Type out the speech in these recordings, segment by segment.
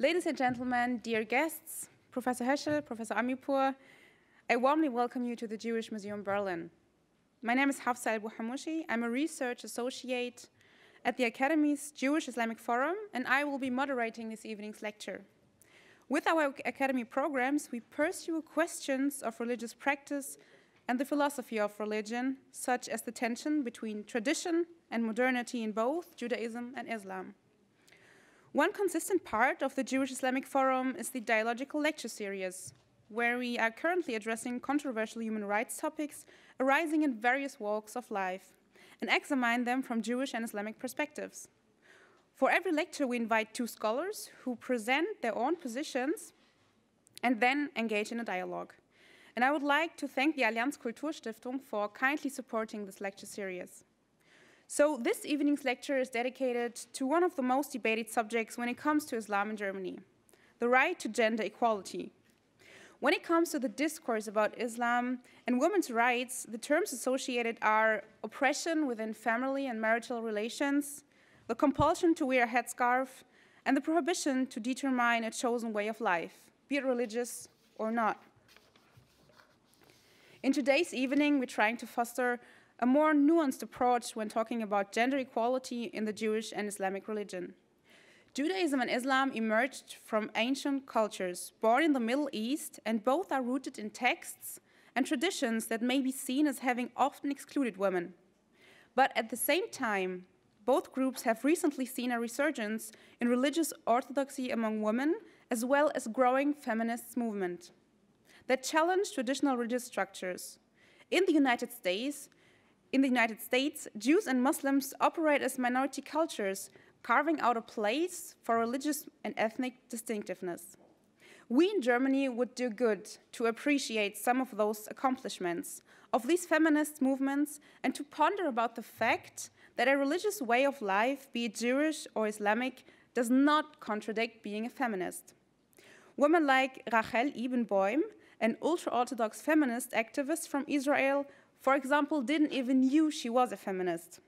Ladies and gentlemen, dear guests, Professor Heschel, Professor Amipur, I warmly welcome you to the Jewish Museum Berlin. My name is Hafsa El-Buhamushi. I'm a research associate at the Academy's Jewish Islamic Forum, and I will be moderating this evening's lecture. With our Academy programs, we pursue questions of religious practice and the philosophy of religion, such as the tension between tradition and modernity in both Judaism and Islam. One consistent part of the Jewish Islamic Forum is the dialogical lecture series, where we are currently addressing controversial human rights topics arising in various walks of life and examine them from Jewish and Islamic perspectives. For every lecture, we invite two scholars who present their own positions and then engage in a dialogue. And I would like to thank the Allianz Kulturstiftung for kindly supporting this lecture series. So this evening's lecture is dedicated to one of the most debated subjects when it comes to Islam in Germany, the right to gender equality. When it comes to the discourse about Islam and women's rights, the terms associated are oppression within family and marital relations, the compulsion to wear a headscarf, and the prohibition to determine a chosen way of life, be it religious or not. In today's evening, we're trying to foster a more nuanced approach when talking about gender equality in the Jewish and Islamic religion. Judaism and Islam emerged from ancient cultures, born in the Middle East, and both are rooted in texts and traditions that may be seen as having often excluded women. But at the same time, both groups have recently seen a resurgence in religious orthodoxy among women, as well as growing feminist movement that challenge traditional religious structures. In the United States, in the United States, Jews and Muslims operate as minority cultures, carving out a place for religious and ethnic distinctiveness. We in Germany would do good to appreciate some of those accomplishments of these feminist movements and to ponder about the fact that a religious way of life, be it Jewish or Islamic, does not contradict being a feminist. Women like Rachel Ebenboim, an ultra-Orthodox feminist activist from Israel for example, didn't even knew she was a feminist.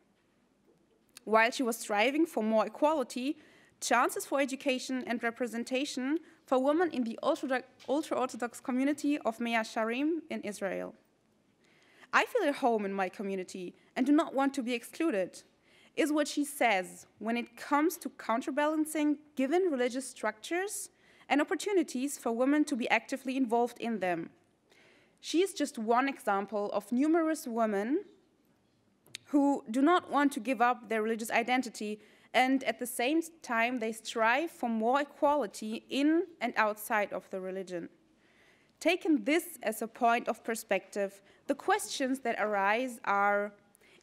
While she was striving for more equality, chances for education and representation for women in the ultra-Orthodox community of Mea Sharim in Israel. I feel at home in my community and do not want to be excluded, is what she says when it comes to counterbalancing given religious structures and opportunities for women to be actively involved in them. She is just one example of numerous women who do not want to give up their religious identity and at the same time they strive for more equality in and outside of the religion. Taking this as a point of perspective, the questions that arise are,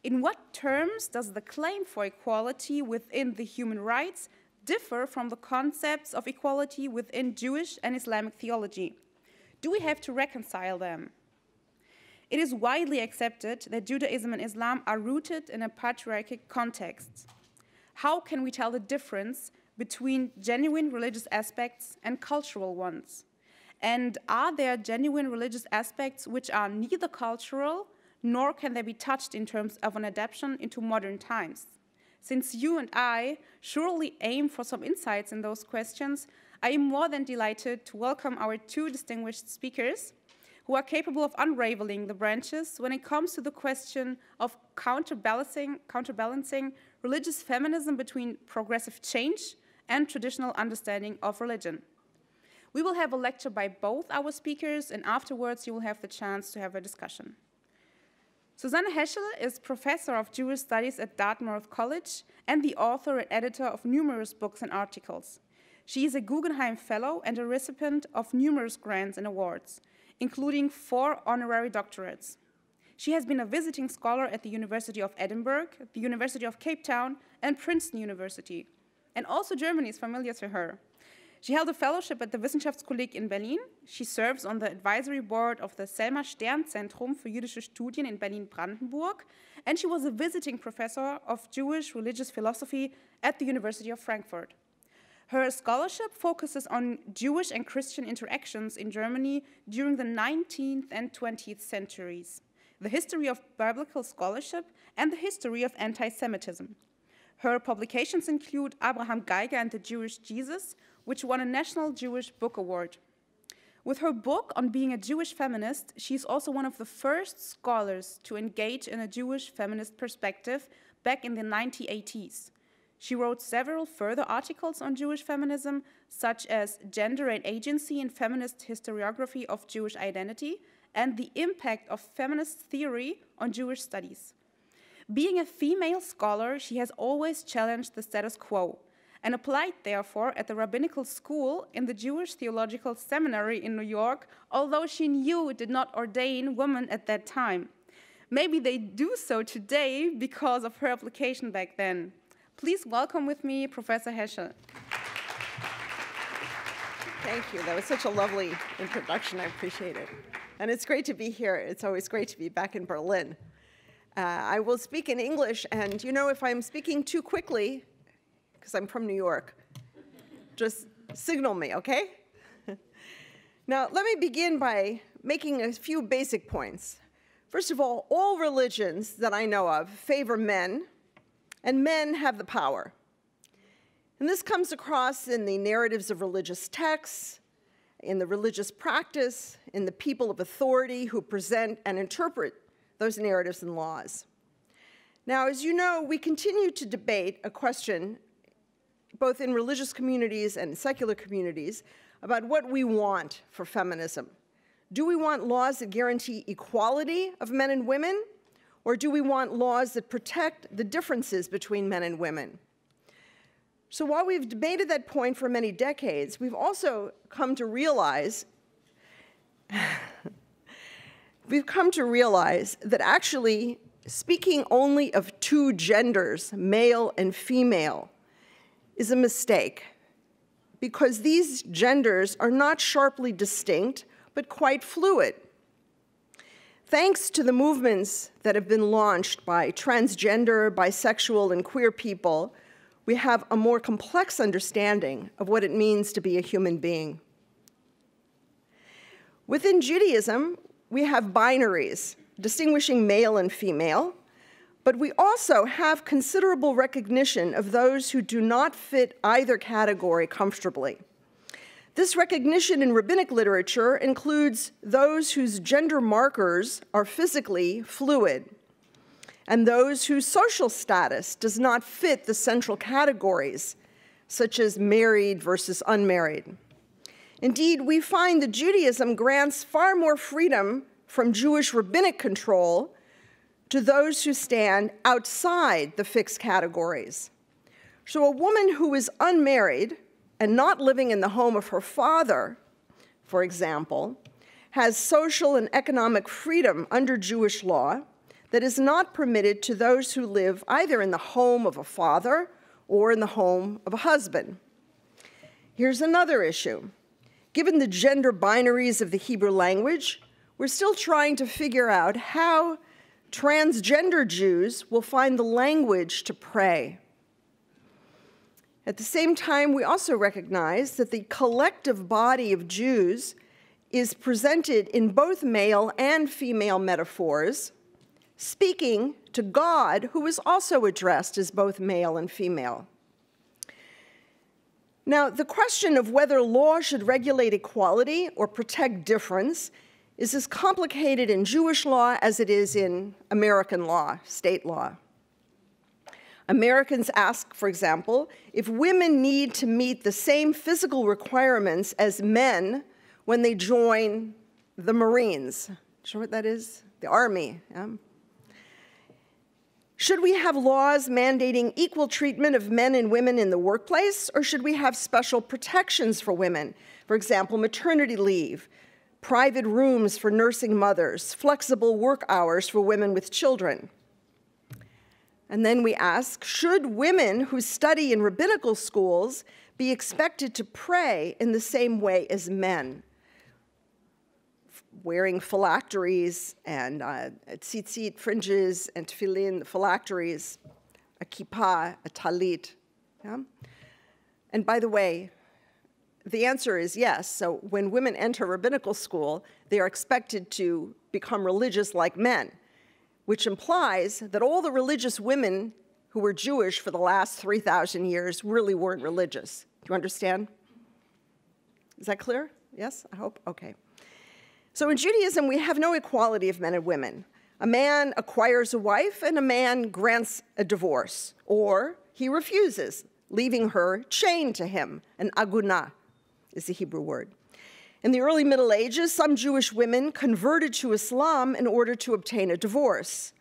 in what terms does the claim for equality within the human rights differ from the concepts of equality within Jewish and Islamic theology? do we have to reconcile them? It is widely accepted that Judaism and Islam are rooted in a patriarchic context. How can we tell the difference between genuine religious aspects and cultural ones? And are there genuine religious aspects which are neither cultural nor can they be touched in terms of an adaptation into modern times? Since you and I surely aim for some insights in those questions, I am more than delighted to welcome our two distinguished speakers who are capable of unraveling the branches when it comes to the question of counterbalancing, counterbalancing religious feminism between progressive change and traditional understanding of religion. We will have a lecture by both our speakers, and afterwards you will have the chance to have a discussion. Susanne Heschel is professor of Jewish studies at Dartmouth College and the author and editor of numerous books and articles. She is a Guggenheim Fellow and a recipient of numerous grants and awards, including four honorary doctorates. She has been a visiting scholar at the University of Edinburgh, the University of Cape Town, and Princeton University. And also Germany is familiar to her. She held a fellowship at the Wissenschaftskolleg in Berlin. She serves on the advisory board of the Selma Stern Zentrum für jüdische Studien in Berlin-Brandenburg, and she was a visiting professor of Jewish religious philosophy at the University of Frankfurt. Her scholarship focuses on Jewish and Christian interactions in Germany during the 19th and 20th centuries, the history of biblical scholarship, and the history of anti-Semitism. Her publications include Abraham Geiger and the Jewish Jesus, which won a National Jewish Book Award. With her book on being a Jewish feminist, she's also one of the first scholars to engage in a Jewish feminist perspective back in the 1980s. She wrote several further articles on Jewish feminism, such as Gender and Agency in Feminist Historiography of Jewish Identity and the Impact of Feminist Theory on Jewish Studies. Being a female scholar, she has always challenged the status quo and applied, therefore, at the rabbinical school in the Jewish Theological Seminary in New York, although she knew it did not ordain women at that time. Maybe they do so today because of her application back then. Please welcome with me Professor Heschel. Thank you. That was such a lovely introduction. I appreciate it. And it's great to be here. It's always great to be back in Berlin. Uh, I will speak in English, and you know, if I'm speaking too quickly, because I'm from New York, just signal me, okay? now, let me begin by making a few basic points. First of all, all religions that I know of favor men and men have the power. And this comes across in the narratives of religious texts, in the religious practice, in the people of authority who present and interpret those narratives and laws. Now, as you know, we continue to debate a question, both in religious communities and secular communities, about what we want for feminism. Do we want laws that guarantee equality of men and women or do we want laws that protect the differences between men and women? So while we've debated that point for many decades, we've also come to realize we've come to realize that actually speaking only of two genders, male and female, is a mistake because these genders are not sharply distinct, but quite fluid. Thanks to the movements that have been launched by transgender, bisexual, and queer people, we have a more complex understanding of what it means to be a human being. Within Judaism, we have binaries, distinguishing male and female, but we also have considerable recognition of those who do not fit either category comfortably. This recognition in rabbinic literature includes those whose gender markers are physically fluid and those whose social status does not fit the central categories, such as married versus unmarried. Indeed, we find that Judaism grants far more freedom from Jewish rabbinic control to those who stand outside the fixed categories. So a woman who is unmarried and not living in the home of her father, for example, has social and economic freedom under Jewish law that is not permitted to those who live either in the home of a father or in the home of a husband. Here's another issue. Given the gender binaries of the Hebrew language, we're still trying to figure out how transgender Jews will find the language to pray. At the same time, we also recognize that the collective body of Jews is presented in both male and female metaphors, speaking to God, who is also addressed as both male and female. Now, the question of whether law should regulate equality or protect difference is as complicated in Jewish law as it is in American law, state law. Americans ask, for example, if women need to meet the same physical requirements as men when they join the Marines. you know what that is? The Army. Yeah. Should we have laws mandating equal treatment of men and women in the workplace, or should we have special protections for women? For example, maternity leave, private rooms for nursing mothers, flexible work hours for women with children. And then we ask, should women who study in rabbinical schools be expected to pray in the same way as men? Wearing phylacteries and uh, tzitzit fringes and tefillin phylacteries, a kippah, a talit. Yeah? And by the way, the answer is yes. So when women enter rabbinical school, they are expected to become religious like men which implies that all the religious women who were Jewish for the last 3,000 years really weren't religious. Do you understand? Is that clear? Yes, I hope? Okay. So in Judaism, we have no equality of men and women. A man acquires a wife and a man grants a divorce, or he refuses, leaving her chained to him. An agunah is the Hebrew word. In the early Middle Ages, some Jewish women converted to Islam in order to obtain a divorce.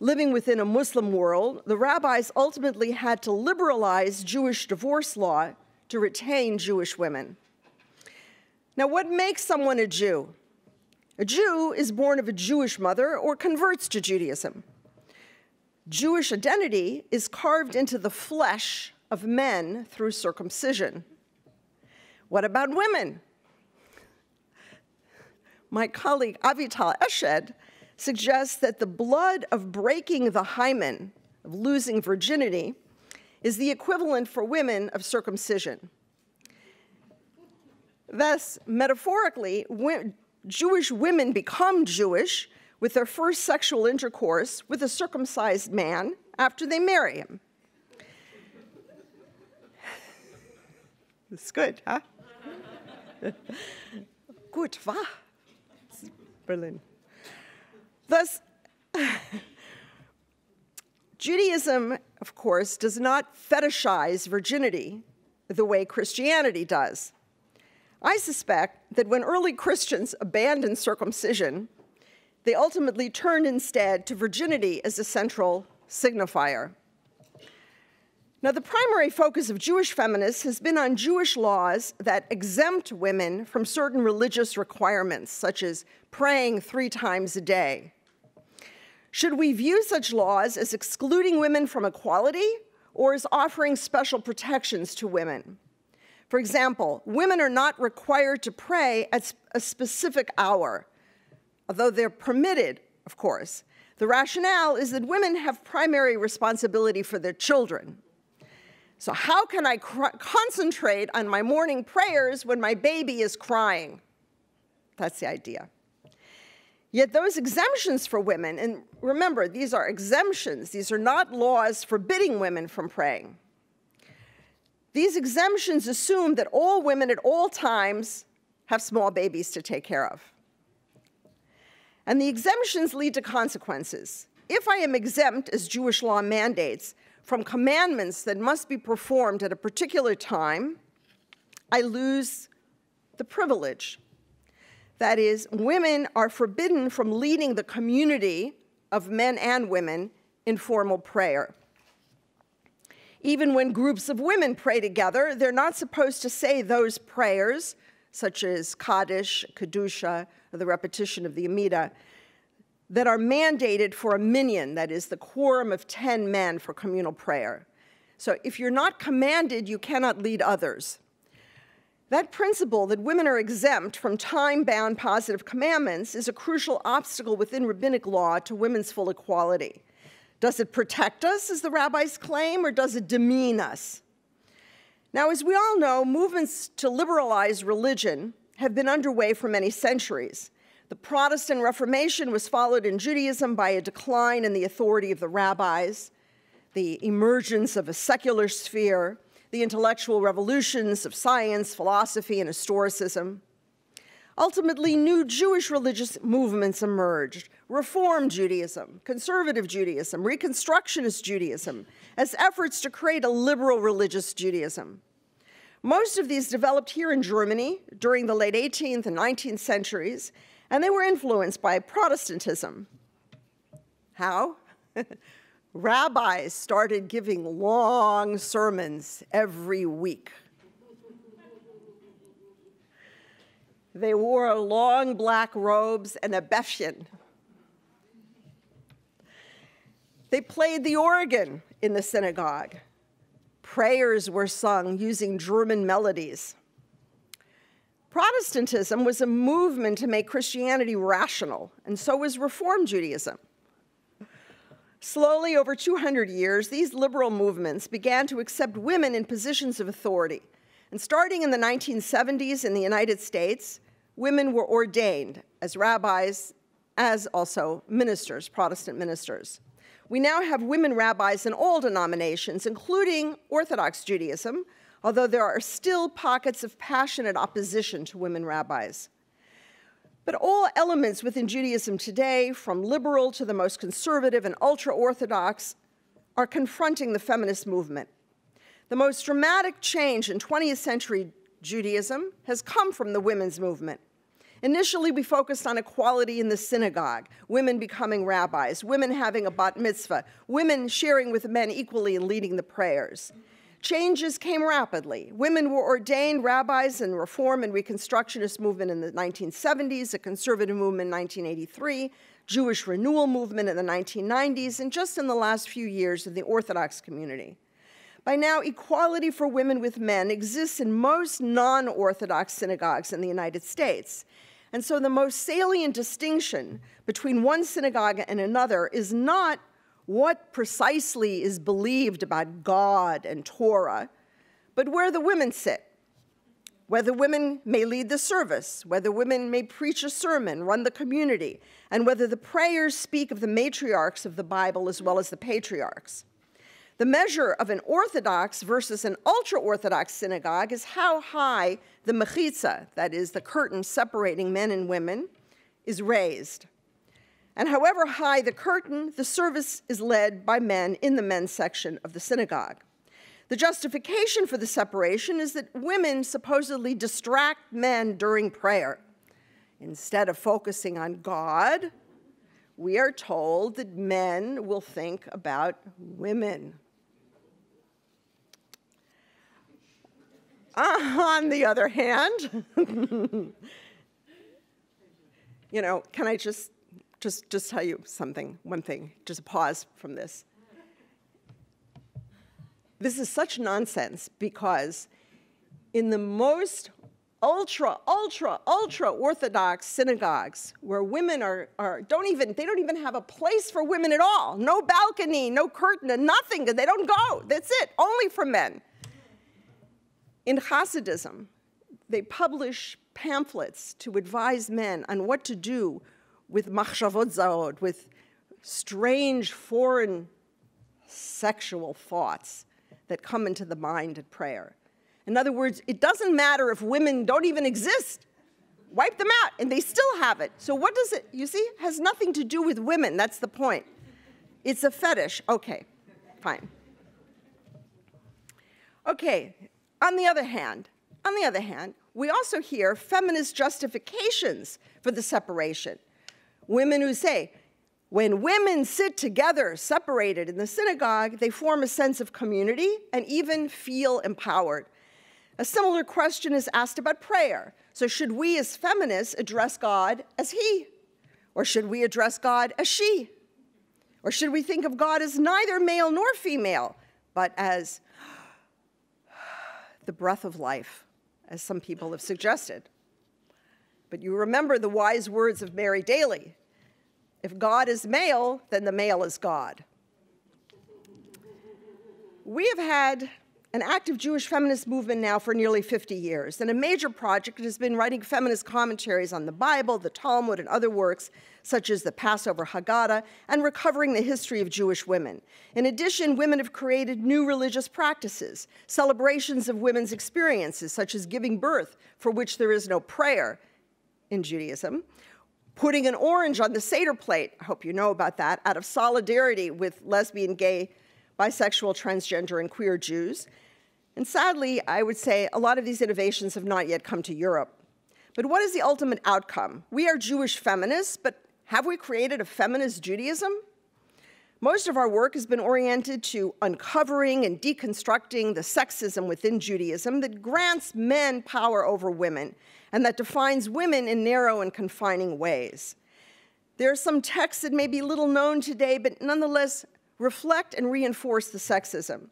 Living within a Muslim world, the rabbis ultimately had to liberalize Jewish divorce law to retain Jewish women. Now, what makes someone a Jew? A Jew is born of a Jewish mother or converts to Judaism. Jewish identity is carved into the flesh of men through circumcision. What about women? my colleague Avital Eshed suggests that the blood of breaking the hymen, of losing virginity, is the equivalent for women of circumcision. Thus, metaphorically, Jewish women become Jewish with their first sexual intercourse with a circumcised man after they marry him. That's good, huh? good, wow. Berlin. Thus, Judaism, of course, does not fetishize virginity the way Christianity does. I suspect that when early Christians abandoned circumcision, they ultimately turned instead to virginity as a central signifier. Now, the primary focus of Jewish feminists has been on Jewish laws that exempt women from certain religious requirements, such as praying three times a day. Should we view such laws as excluding women from equality or as offering special protections to women? For example, women are not required to pray at a specific hour, although they're permitted, of course. The rationale is that women have primary responsibility for their children, so how can I concentrate on my morning prayers when my baby is crying? That's the idea. Yet those exemptions for women, and remember, these are exemptions, these are not laws forbidding women from praying. These exemptions assume that all women at all times have small babies to take care of. And the exemptions lead to consequences. If I am exempt, as Jewish law mandates, from commandments that must be performed at a particular time, I lose the privilege. That is, women are forbidden from leading the community of men and women in formal prayer. Even when groups of women pray together, they're not supposed to say those prayers, such as Kaddish, Kedusha, or the repetition of the Amida, that are mandated for a minion, that is the quorum of 10 men for communal prayer. So if you're not commanded, you cannot lead others. That principle that women are exempt from time-bound positive commandments is a crucial obstacle within rabbinic law to women's full equality. Does it protect us, as the rabbis claim, or does it demean us? Now, as we all know, movements to liberalize religion have been underway for many centuries. The Protestant Reformation was followed in Judaism by a decline in the authority of the rabbis, the emergence of a secular sphere, the intellectual revolutions of science, philosophy, and historicism. Ultimately, new Jewish religious movements emerged Reform Judaism, Conservative Judaism, Reconstructionist Judaism, as efforts to create a liberal religious Judaism. Most of these developed here in Germany during the late 18th and 19th centuries and they were influenced by Protestantism. How? Rabbis started giving long sermons every week. They wore long black robes and a befshin. They played the organ in the synagogue. Prayers were sung using German melodies. Protestantism was a movement to make Christianity rational, and so was Reform Judaism. Slowly, over 200 years, these liberal movements began to accept women in positions of authority. And starting in the 1970s in the United States, women were ordained as rabbis, as also ministers, Protestant ministers. We now have women rabbis in all denominations, including Orthodox Judaism, although there are still pockets of passionate opposition to women rabbis. But all elements within Judaism today, from liberal to the most conservative and ultra-Orthodox, are confronting the feminist movement. The most dramatic change in 20th century Judaism has come from the women's movement. Initially, we focused on equality in the synagogue, women becoming rabbis, women having a bat mitzvah, women sharing with men equally and leading the prayers. Changes came rapidly. Women were ordained rabbis in reform and reconstructionist movement in the 1970s, a conservative movement in 1983, Jewish renewal movement in the 1990s, and just in the last few years in the Orthodox community. By now, equality for women with men exists in most non-Orthodox synagogues in the United States. And so the most salient distinction between one synagogue and another is not what precisely is believed about God and Torah, but where the women sit, whether women may lead the service, whether women may preach a sermon, run the community, and whether the prayers speak of the matriarchs of the Bible as well as the patriarchs. The measure of an Orthodox versus an ultra-Orthodox synagogue is how high the mechitza, that is the curtain separating men and women, is raised. And however high the curtain, the service is led by men in the men's section of the synagogue. The justification for the separation is that women supposedly distract men during prayer. Instead of focusing on God, we are told that men will think about women. Uh-huh, on the other hand, you know, can I just just, just tell you something, one thing, just pause from this. This is such nonsense because in the most ultra, ultra, ultra Orthodox synagogues where women are, are, don't even, they don't even have a place for women at all. No balcony, no curtain, nothing, they don't go. That's it, only for men. In Hasidism, they publish pamphlets to advise men on what to do with machshavot zarot, with strange foreign sexual thoughts that come into the mind at prayer. In other words, it doesn't matter if women don't even exist. Wipe them out, and they still have it. So what does it, you see, has nothing to do with women. That's the point. It's a fetish. Okay, fine. Okay, on the other hand, on the other hand, we also hear feminist justifications for the separation. Women who say, when women sit together, separated in the synagogue, they form a sense of community and even feel empowered. A similar question is asked about prayer. So, should we as feminists address God as He? Or should we address God as she? Or should we think of God as neither male nor female, but as the breath of life, as some people have suggested? But you remember the wise words of Mary Daly if God is male, then the male is God. We have had an active Jewish feminist movement now for nearly 50 years, and a major project has been writing feminist commentaries on the Bible, the Talmud, and other works such as the Passover Haggadah, and recovering the history of Jewish women. In addition, women have created new religious practices, celebrations of women's experiences, such as giving birth, for which there is no prayer in Judaism, putting an orange on the Seder plate, I hope you know about that, out of solidarity with lesbian, gay, bisexual, transgender, and queer Jews. And sadly, I would say a lot of these innovations have not yet come to Europe. But what is the ultimate outcome? We are Jewish feminists, but have we created a feminist Judaism? Most of our work has been oriented to uncovering and deconstructing the sexism within Judaism that grants men power over women and that defines women in narrow and confining ways. There are some texts that may be little known today, but nonetheless reflect and reinforce the sexism.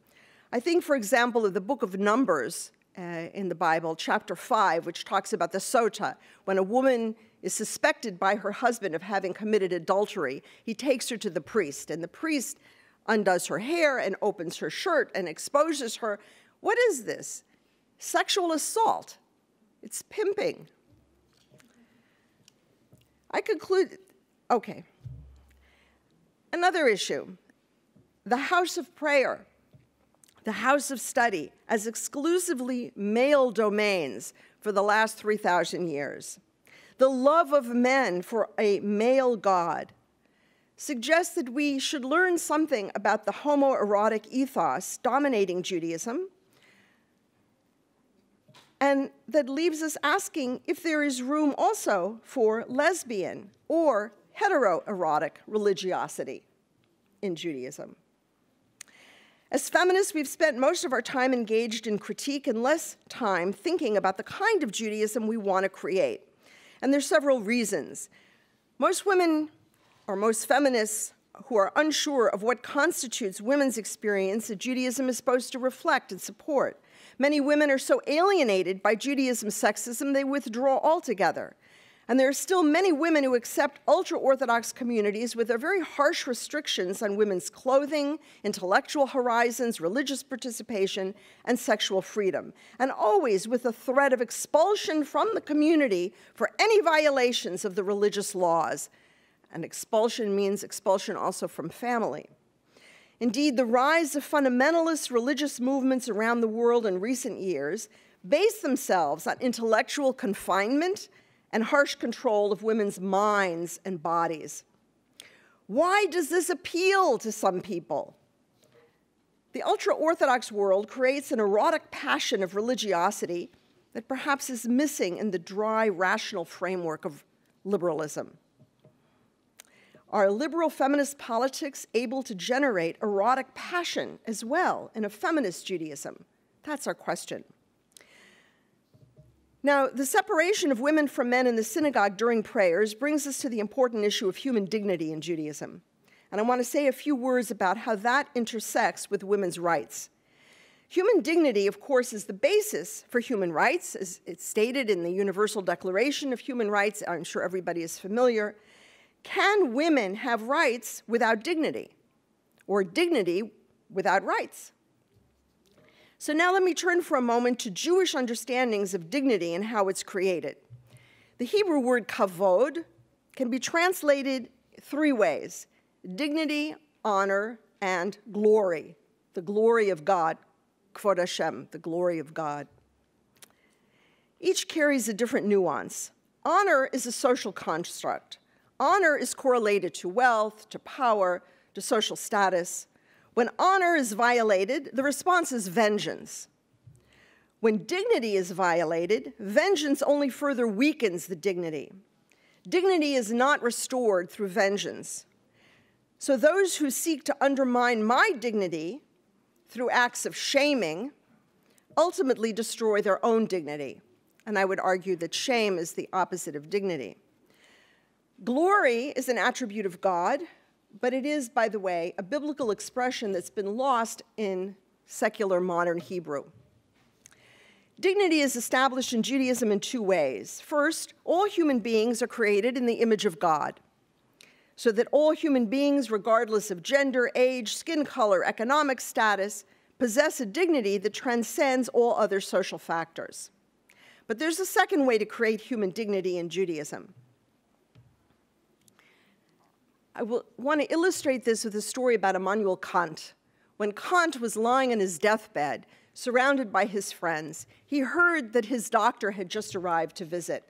I think, for example, of the book of Numbers uh, in the Bible, chapter 5, which talks about the sota, when a woman is suspected by her husband of having committed adultery, he takes her to the priest, and the priest undoes her hair and opens her shirt and exposes her. What is this? Sexual assault. It's pimping. I conclude, okay. Another issue the house of prayer, the house of study, as exclusively male domains for the last 3,000 years. The love of men for a male God suggests that we should learn something about the homoerotic ethos dominating Judaism and that leaves us asking if there is room also for lesbian or heteroerotic religiosity in Judaism. As feminists, we've spent most of our time engaged in critique and less time thinking about the kind of Judaism we want to create. And there's several reasons. Most women, or most feminists, who are unsure of what constitutes women's experience that Judaism is supposed to reflect and support. Many women are so alienated by Judaism's sexism, they withdraw altogether. And there are still many women who accept ultra Orthodox communities with their very harsh restrictions on women's clothing, intellectual horizons, religious participation, and sexual freedom. And always with the threat of expulsion from the community for any violations of the religious laws. And expulsion means expulsion also from family. Indeed, the rise of fundamentalist religious movements around the world in recent years base themselves on intellectual confinement and harsh control of women's minds and bodies. Why does this appeal to some people? The ultra Orthodox world creates an erotic passion of religiosity that perhaps is missing in the dry, rational framework of liberalism. Are liberal feminist politics able to generate erotic passion as well in a feminist Judaism? That's our question. Now, the separation of women from men in the synagogue during prayers brings us to the important issue of human dignity in Judaism. And I want to say a few words about how that intersects with women's rights. Human dignity, of course, is the basis for human rights, as it's stated in the Universal Declaration of Human Rights. I'm sure everybody is familiar. Can women have rights without dignity, or dignity without rights? So now let me turn for a moment to Jewish understandings of dignity and how it's created. The Hebrew word kavod can be translated three ways, dignity, honor, and glory, the glory of God, kvod Hashem, the glory of God. Each carries a different nuance. Honor is a social construct. Honor is correlated to wealth, to power, to social status. When honor is violated, the response is vengeance. When dignity is violated, vengeance only further weakens the dignity. Dignity is not restored through vengeance. So those who seek to undermine my dignity through acts of shaming ultimately destroy their own dignity. And I would argue that shame is the opposite of dignity. Glory is an attribute of God, but it is, by the way, a biblical expression that's been lost in secular modern Hebrew. Dignity is established in Judaism in two ways. First, all human beings are created in the image of God, so that all human beings, regardless of gender, age, skin color, economic status, possess a dignity that transcends all other social factors. But there's a second way to create human dignity in Judaism. I want to illustrate this with a story about Immanuel Kant. When Kant was lying on his deathbed, surrounded by his friends, he heard that his doctor had just arrived to visit.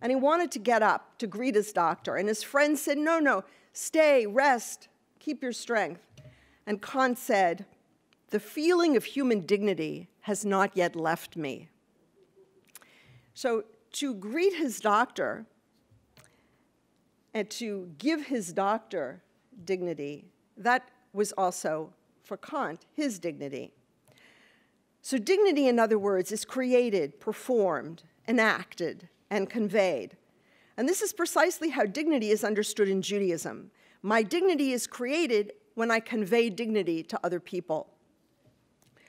And he wanted to get up to greet his doctor. And his friends said, No, no, stay, rest, keep your strength. And Kant said, The feeling of human dignity has not yet left me. So to greet his doctor, and to give his doctor dignity, that was also, for Kant, his dignity. So dignity, in other words, is created, performed, enacted, and conveyed. And this is precisely how dignity is understood in Judaism. My dignity is created when I convey dignity to other people.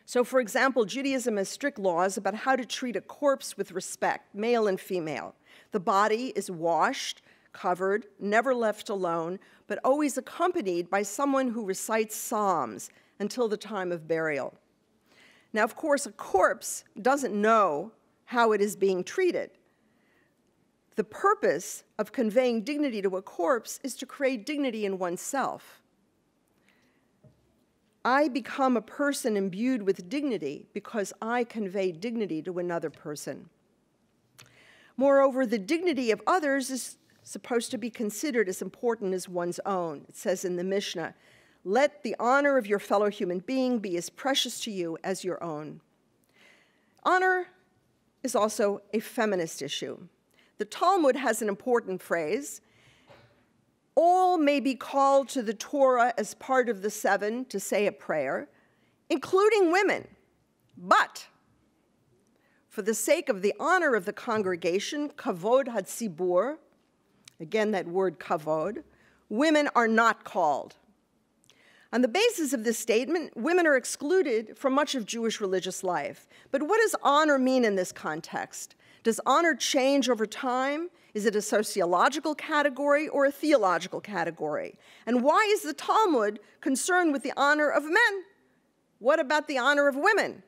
So, for example, Judaism has strict laws about how to treat a corpse with respect, male and female. The body is washed, covered, never left alone, but always accompanied by someone who recites psalms until the time of burial. Now, of course, a corpse doesn't know how it is being treated. The purpose of conveying dignity to a corpse is to create dignity in oneself. I become a person imbued with dignity because I convey dignity to another person. Moreover, the dignity of others is supposed to be considered as important as one's own. It says in the Mishnah, let the honor of your fellow human being be as precious to you as your own. Honor is also a feminist issue. The Talmud has an important phrase all may be called to the Torah as part of the seven to say a prayer, including women. But for the sake of the honor of the congregation, kavod hatzibur, Again, that word kavod. Women are not called. On the basis of this statement, women are excluded from much of Jewish religious life. But what does honor mean in this context? Does honor change over time? Is it a sociological category or a theological category? And why is the Talmud concerned with the honor of men? What about the honor of women?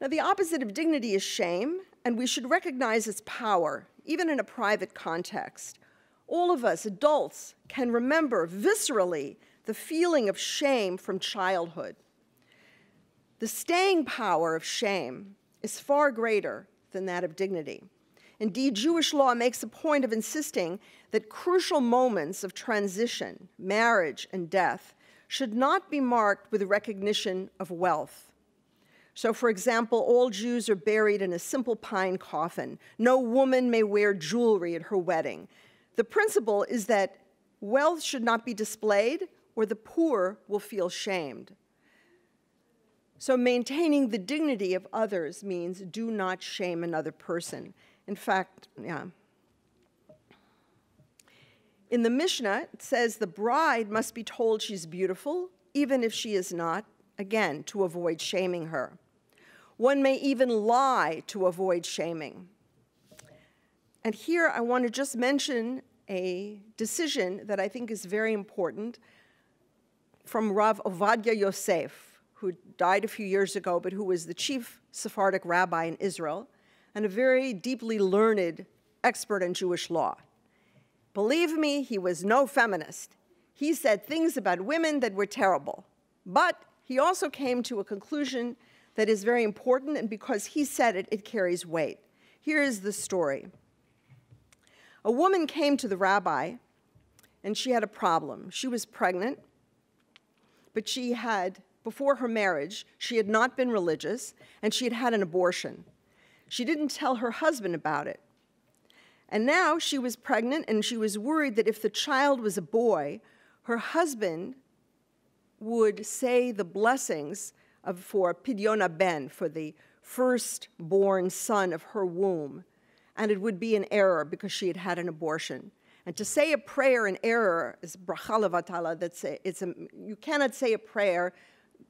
Now, the opposite of dignity is shame, and we should recognize its power even in a private context. All of us, adults, can remember viscerally the feeling of shame from childhood. The staying power of shame is far greater than that of dignity. Indeed, Jewish law makes a point of insisting that crucial moments of transition, marriage, and death should not be marked with recognition of wealth. So, for example, all Jews are buried in a simple pine coffin. No woman may wear jewelry at her wedding. The principle is that wealth should not be displayed, or the poor will feel shamed. So, maintaining the dignity of others means do not shame another person. In fact, yeah. In the Mishnah, it says the bride must be told she's beautiful, even if she is not, again, to avoid shaming her. One may even lie to avoid shaming. And here I want to just mention a decision that I think is very important from Rav Ovadia Yosef, who died a few years ago, but who was the chief Sephardic rabbi in Israel and a very deeply learned expert in Jewish law. Believe me, he was no feminist. He said things about women that were terrible. But he also came to a conclusion that is very important, and because he said it, it carries weight. Here is the story A woman came to the rabbi, and she had a problem. She was pregnant, but she had, before her marriage, she had not been religious, and she had had an abortion. She didn't tell her husband about it. And now she was pregnant, and she was worried that if the child was a boy, her husband would say the blessings of, for Pidyona Ben, for the firstborn son of her womb, and it would be an error because she had had an abortion. And to say a prayer in error is bracha That's a, it's a, you cannot say a prayer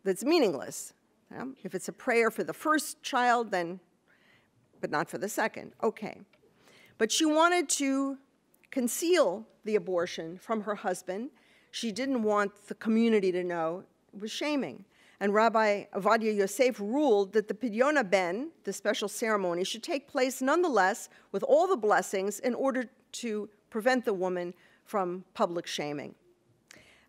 that's meaningless. Yeah? If it's a prayer for the first child, then, but not for the second. Okay. But she wanted to conceal the abortion from her husband. She didn't want the community to know. It was shaming and Rabbi Avadia Yosef ruled that the Pidyona Ben, the special ceremony, should take place nonetheless with all the blessings in order to prevent the woman from public shaming.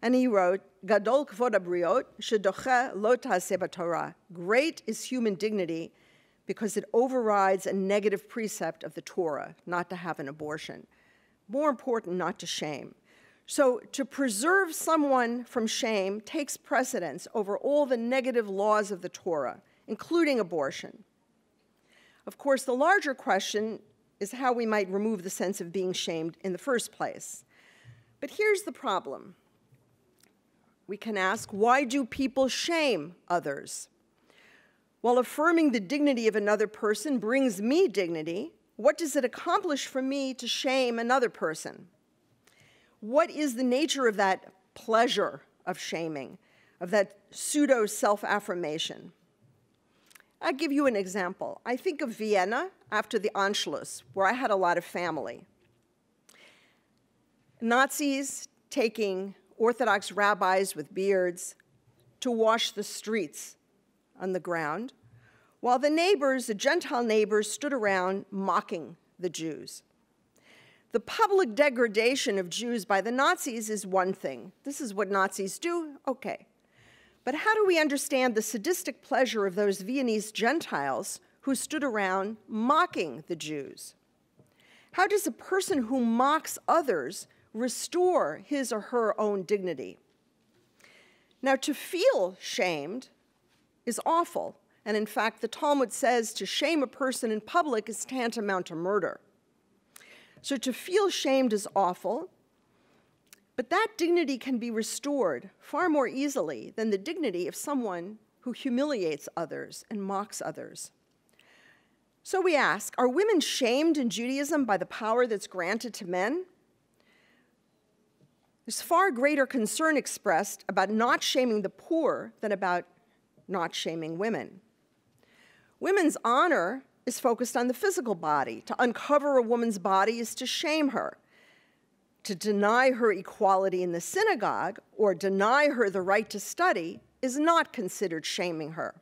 And he wrote, Gadol kvod abriot shedoche lota sebatorah. Great is human dignity because it overrides a negative precept of the Torah, not to have an abortion. More important, not to shame. So to preserve someone from shame takes precedence over all the negative laws of the Torah, including abortion. Of course, the larger question is how we might remove the sense of being shamed in the first place. But here's the problem. We can ask, why do people shame others? While affirming the dignity of another person brings me dignity, what does it accomplish for me to shame another person? what is the nature of that pleasure of shaming, of that pseudo self affirmation? I'll give you an example. I think of Vienna after the Anschluss, where I had a lot of family. Nazis taking Orthodox rabbis with beards to wash the streets on the ground, while the neighbors, the Gentile neighbors, stood around mocking the Jews. The public degradation of Jews by the Nazis is one thing. This is what Nazis do, okay. But how do we understand the sadistic pleasure of those Viennese Gentiles who stood around mocking the Jews? How does a person who mocks others restore his or her own dignity? Now, to feel shamed is awful, and in fact, the Talmud says to shame a person in public is tantamount to murder. So to feel shamed is awful, but that dignity can be restored far more easily than the dignity of someone who humiliates others and mocks others. So we ask, are women shamed in Judaism by the power that's granted to men? There's far greater concern expressed about not shaming the poor than about not shaming women. Women's honor is focused on the physical body. To uncover a woman's body is to shame her. To deny her equality in the synagogue or deny her the right to study is not considered shaming her.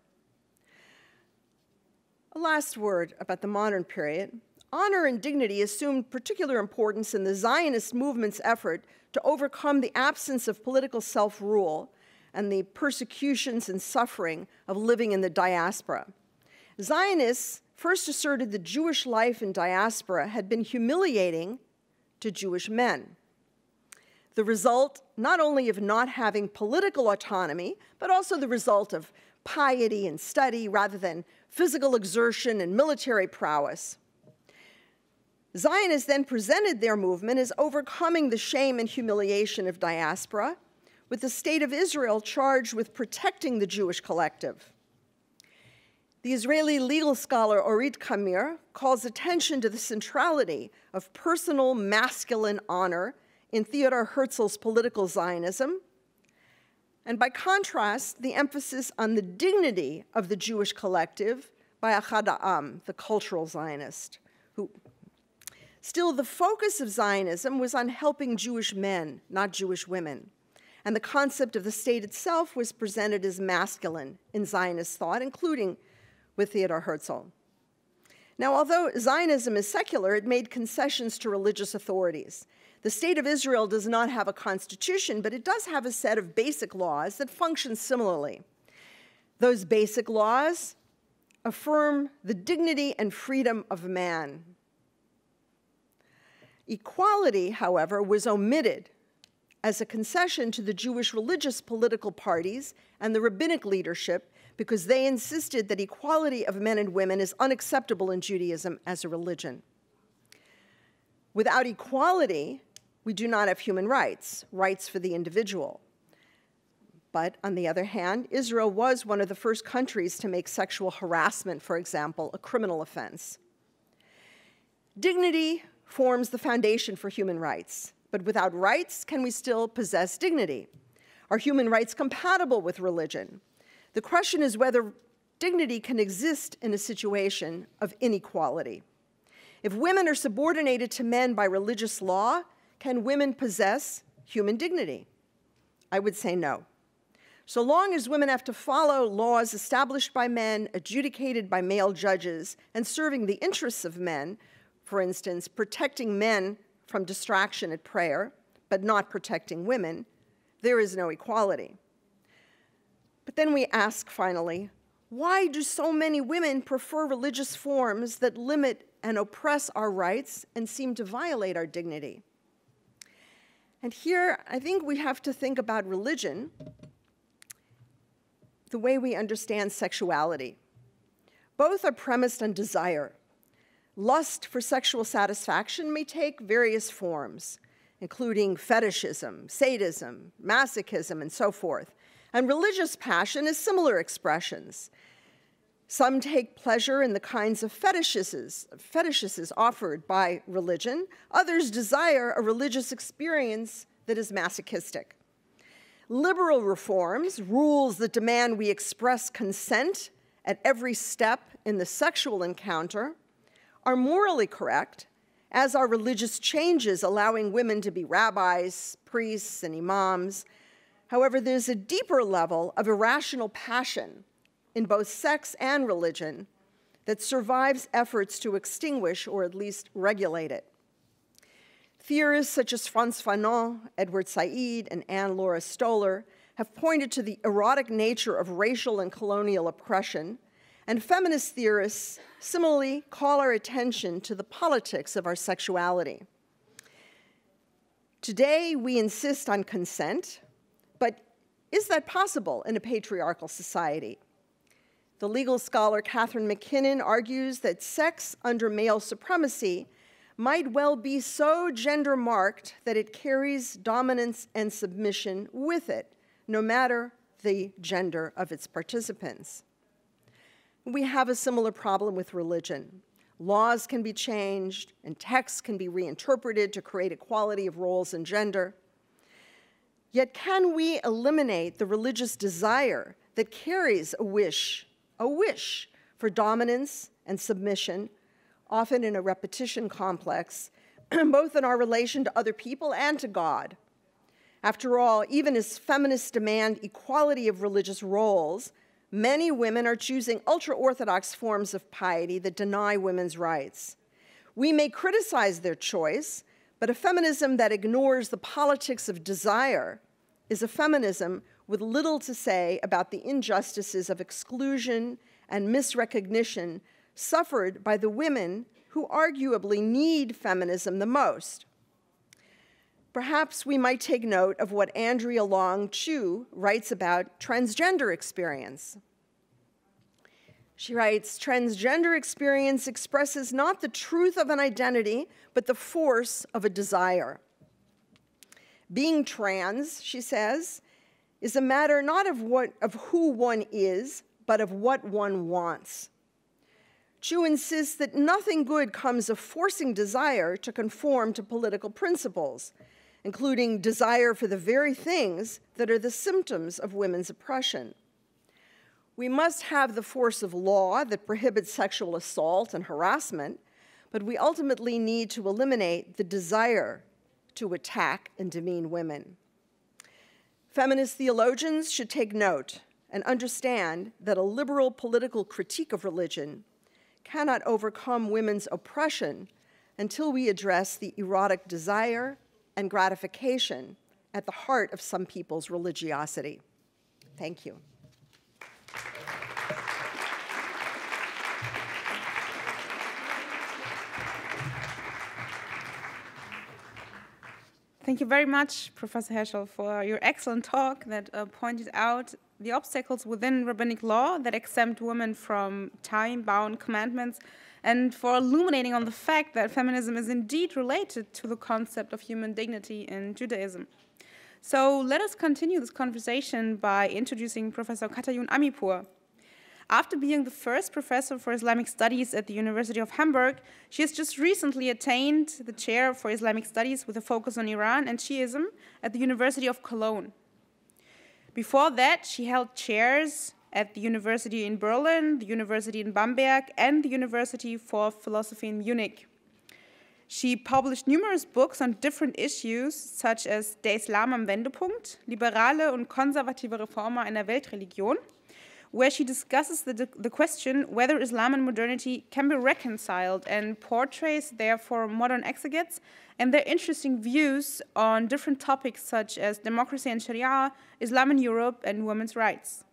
A last word about the modern period. Honor and dignity assumed particular importance in the Zionist movement's effort to overcome the absence of political self rule and the persecutions and suffering of living in the diaspora. Zionists first asserted that Jewish life in diaspora had been humiliating to Jewish men. The result not only of not having political autonomy, but also the result of piety and study rather than physical exertion and military prowess. Zionists then presented their movement as overcoming the shame and humiliation of diaspora, with the state of Israel charged with protecting the Jewish collective. The Israeli legal scholar Orit Kamir calls attention to the centrality of personal masculine honor in Theodor Herzl's political Zionism, and by contrast, the emphasis on the dignity of the Jewish collective by Achad Am, the cultural Zionist. Who, still, the focus of Zionism was on helping Jewish men, not Jewish women and the concept of the state itself was presented as masculine in Zionist thought, including with Theodor Herzl. Now, although Zionism is secular, it made concessions to religious authorities. The state of Israel does not have a constitution, but it does have a set of basic laws that function similarly. Those basic laws affirm the dignity and freedom of man. Equality, however, was omitted as a concession to the Jewish religious political parties and the rabbinic leadership because they insisted that equality of men and women is unacceptable in Judaism as a religion. Without equality, we do not have human rights, rights for the individual. But on the other hand, Israel was one of the first countries to make sexual harassment, for example, a criminal offense. Dignity forms the foundation for human rights, but without rights, can we still possess dignity? Are human rights compatible with religion? The question is whether dignity can exist in a situation of inequality. If women are subordinated to men by religious law, can women possess human dignity? I would say no. So long as women have to follow laws established by men, adjudicated by male judges, and serving the interests of men, for instance, protecting men from distraction at prayer, but not protecting women, there is no equality. But then we ask finally, why do so many women prefer religious forms that limit and oppress our rights and seem to violate our dignity? And here, I think we have to think about religion the way we understand sexuality. Both are premised on desire. Lust for sexual satisfaction may take various forms, including fetishism, sadism, masochism, and so forth. And religious passion is similar expressions. Some take pleasure in the kinds of fetishes, fetishes offered by religion. Others desire a religious experience that is masochistic. Liberal reforms, rules that demand we express consent at every step in the sexual encounter, are morally correct, as are religious changes allowing women to be rabbis, priests, and imams, However, there's a deeper level of irrational passion in both sex and religion that survives efforts to extinguish or at least regulate it. Theorists such as Franz Fanon, Edward Said, and Anne Laura Stoller have pointed to the erotic nature of racial and colonial oppression, and feminist theorists similarly call our attention to the politics of our sexuality. Today, we insist on consent, is that possible in a patriarchal society? The legal scholar Catherine McKinnon argues that sex under male supremacy might well be so gender marked that it carries dominance and submission with it, no matter the gender of its participants. We have a similar problem with religion. Laws can be changed, and texts can be reinterpreted to create equality of roles and gender. Yet can we eliminate the religious desire that carries a wish, a wish for dominance and submission, often in a repetition complex, both in our relation to other people and to God? After all, even as feminists demand equality of religious roles, many women are choosing ultra-Orthodox forms of piety that deny women's rights. We may criticize their choice, but a feminism that ignores the politics of desire is a feminism with little to say about the injustices of exclusion and misrecognition suffered by the women who arguably need feminism the most. Perhaps we might take note of what Andrea Long Chu writes about transgender experience. She writes Transgender experience expresses not the truth of an identity, but the force of a desire. Being trans, she says, is a matter not of, what, of who one is, but of what one wants. Chu insists that nothing good comes of forcing desire to conform to political principles, including desire for the very things that are the symptoms of women's oppression. We must have the force of law that prohibits sexual assault and harassment, but we ultimately need to eliminate the desire to attack and demean women. Feminist theologians should take note and understand that a liberal political critique of religion cannot overcome women's oppression until we address the erotic desire and gratification at the heart of some people's religiosity. Thank you. Thank you very much, Professor Heschel, for your excellent talk that uh, pointed out the obstacles within rabbinic law that exempt women from time-bound commandments and for illuminating on the fact that feminism is indeed related to the concept of human dignity in Judaism. So let us continue this conversation by introducing Professor Katayun Amipur, after being the first professor for Islamic Studies at the University of Hamburg, she has just recently attained the chair for Islamic Studies with a focus on Iran and Shiism at the University of Cologne. Before that, she held chairs at the University in Berlin, the University in Bamberg, and the University for Philosophy in Munich. She published numerous books on different issues, such as Der Islam am Wendepunkt, Liberale und konservative Reformer einer Weltreligion, where she discusses the, the question whether Islam and modernity can be reconciled and portrays therefore modern exegetes and their interesting views on different topics such as democracy and Sharia, Islam in Europe, and women's rights.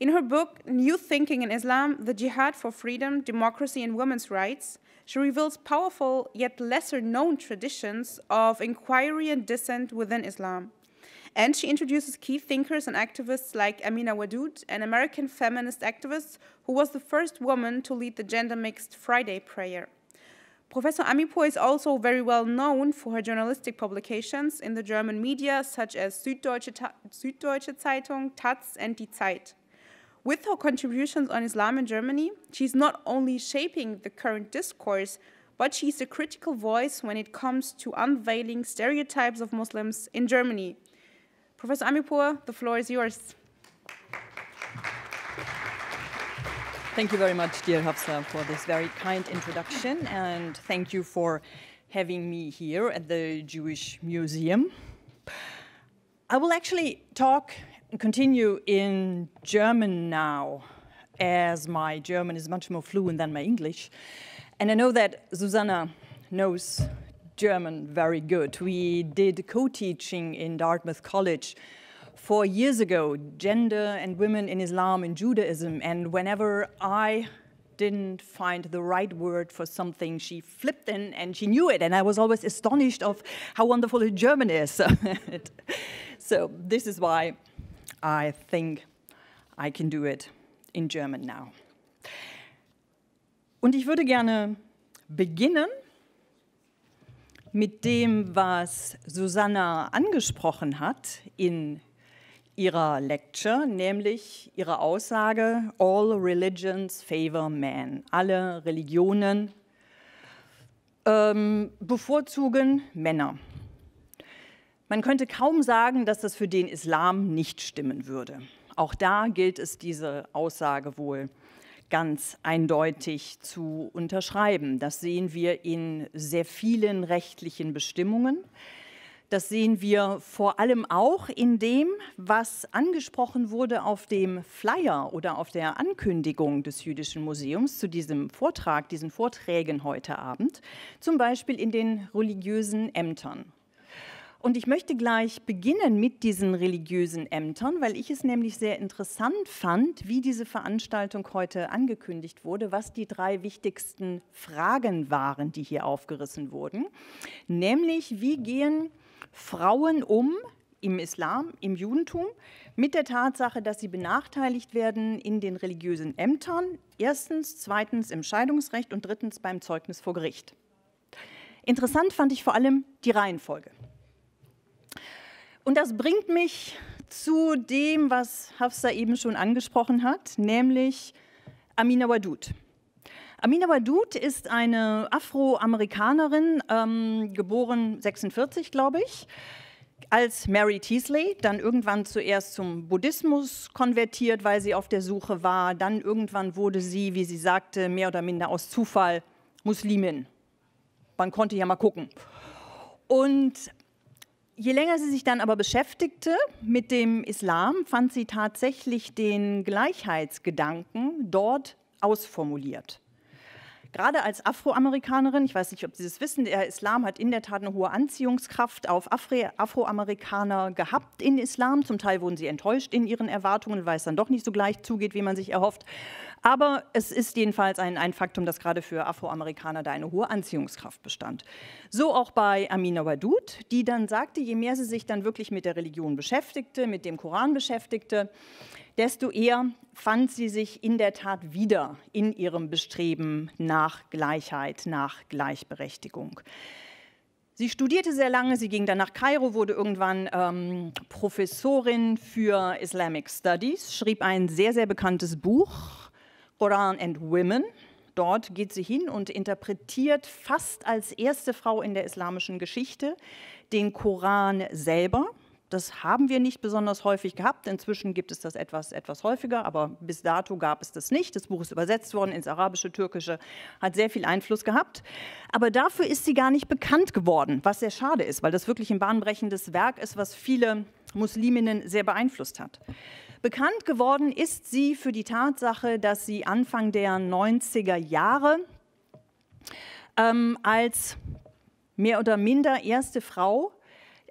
In her book, New Thinking in Islam, The Jihad for Freedom, Democracy, and Women's Rights, she reveals powerful yet lesser known traditions of inquiry and dissent within Islam. And she introduces key thinkers and activists like Amina Wadud, an American feminist activist who was the first woman to lead the gender-mixed Friday prayer. Professor Amipour is also very well known for her journalistic publications in the German media, such as Süddeutsche, Süddeutsche Zeitung, Taz, and Die Zeit. With her contributions on Islam in Germany, she's not only shaping the current discourse, but she's a critical voice when it comes to unveiling stereotypes of Muslims in Germany. Professor Amipur, the floor is yours. Thank you very much, dear Hafsa, for this very kind introduction, and thank you for having me here at the Jewish Museum. I will actually talk and continue in German now, as my German is much more fluent than my English. And I know that Susanna knows German very good. We did co-teaching in Dartmouth College four years ago, gender and women in Islam and Judaism. And whenever I didn't find the right word for something, she flipped in and she knew it. And I was always astonished of how wonderful German is. so this is why I think I can do it in German now. Und ich würde gerne beginnen mit dem, was Susanna angesprochen hat in ihrer Lecture, nämlich ihre Aussage, All Religions favor man, alle Religionen ähm, bevorzugen Männer. Man könnte kaum sagen, dass das für den Islam nicht stimmen würde. Auch da gilt es diese Aussage wohl ganz eindeutig zu unterschreiben. Das sehen wir in sehr vielen rechtlichen Bestimmungen. Das sehen wir vor allem auch in dem, was angesprochen wurde auf dem Flyer oder auf der Ankündigung des Jüdischen Museums zu diesem Vortrag, diesen Vorträgen heute Abend, zum Beispiel in den religiösen Ämtern. Und ich möchte gleich beginnen mit diesen religiösen Ämtern, weil ich es nämlich sehr interessant fand, wie diese Veranstaltung heute angekündigt wurde, was die drei wichtigsten Fragen waren, die hier aufgerissen wurden. Nämlich, wie gehen Frauen um im Islam, im Judentum, mit der Tatsache, dass sie benachteiligt werden in den religiösen Ämtern, erstens, zweitens im Scheidungsrecht und drittens beim Zeugnis vor Gericht. Interessant fand ich vor allem die Reihenfolge. Und das bringt mich zu dem, was Hafsa eben schon angesprochen hat, nämlich Amina Wadud. Amina Wadud ist eine Afroamerikanerin, ähm, geboren 46, glaube ich, als Mary Teasley, dann irgendwann zuerst zum Buddhismus konvertiert, weil sie auf der Suche war, dann irgendwann wurde sie, wie sie sagte, mehr oder minder aus Zufall Muslimin. Man konnte ja mal gucken. Und Je länger sie sich dann aber beschäftigte mit dem Islam, fand sie tatsächlich den Gleichheitsgedanken dort ausformuliert. Gerade als Afroamerikanerin, ich weiß nicht, ob Sie das wissen, der Islam hat in der Tat eine hohe Anziehungskraft auf Afri Afroamerikaner gehabt in Islam. Zum Teil wurden sie enttäuscht in ihren Erwartungen, weil es dann doch nicht so gleich zugeht, wie man sich erhofft. Aber es ist jedenfalls ein, ein Faktum, dass gerade für Afroamerikaner da eine hohe Anziehungskraft bestand. So auch bei Amina Wadud, die dann sagte, je mehr sie sich dann wirklich mit der Religion beschäftigte, mit dem Koran beschäftigte, desto eher fand sie sich in der Tat wieder in ihrem Bestreben nach Gleichheit, nach Gleichberechtigung. Sie studierte sehr lange, sie ging dann nach Kairo, wurde irgendwann ähm, Professorin für Islamic Studies, schrieb ein sehr, sehr bekanntes Buch, Quran and Women. Dort geht sie hin und interpretiert fast als erste Frau in der islamischen Geschichte den Koran selber das haben wir nicht besonders häufig gehabt. Inzwischen gibt es das etwas, etwas häufiger, aber bis dato gab es das nicht. Das Buch ist übersetzt worden ins Arabische, Türkische, hat sehr viel Einfluss gehabt. Aber dafür ist sie gar nicht bekannt geworden, was sehr schade ist, weil das wirklich ein bahnbrechendes Werk ist, was viele Musliminnen sehr beeinflusst hat. Bekannt geworden ist sie für die Tatsache, dass sie Anfang der 90er Jahre ähm, als mehr oder minder erste Frau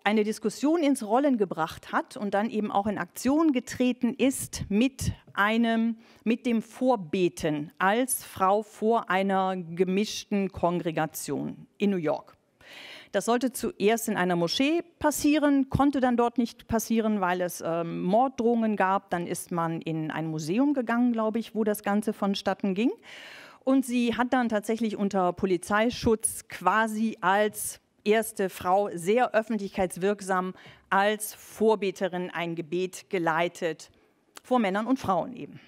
eine Diskussion ins Rollen gebracht hat und dann eben auch in Aktion getreten ist mit einem mit dem Vorbeten als Frau vor einer gemischten Kongregation in New York. Das sollte zuerst in einer Moschee passieren, konnte dann dort nicht passieren, weil es ähm, Morddrohungen gab. Dann ist man in ein Museum gegangen, glaube ich, wo das Ganze vonstatten ging. Und sie hat dann tatsächlich unter Polizeischutz quasi als erste Frau sehr öffentlichkeitswirksam als Vorbeterin ein Gebet geleitet, vor Männern und Frauen eben.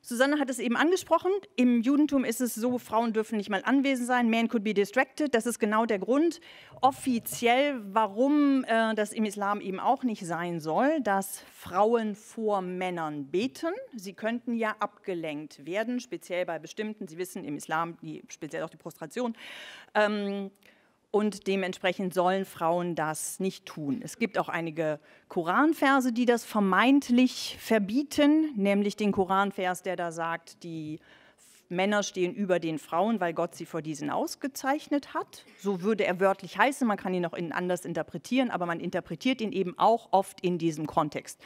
Susanne hat es eben angesprochen, im Judentum ist es so, Frauen dürfen nicht mal anwesend sein, man could be distracted, das ist genau der Grund offiziell, warum äh, das im Islam eben auch nicht sein soll, dass Frauen vor Männern beten. Sie könnten ja abgelenkt werden, speziell bei bestimmten, Sie wissen im Islam, die, speziell auch die Prostration. Ähm, und dementsprechend sollen Frauen das nicht tun. Es gibt auch einige Koranverse, die das vermeintlich verbieten, nämlich den Koranvers, der da sagt, die Männer stehen über den Frauen, weil Gott sie vor diesen ausgezeichnet hat. So würde er wörtlich heißen, man kann ihn auch anders interpretieren, aber man interpretiert ihn eben auch oft in diesem Kontext,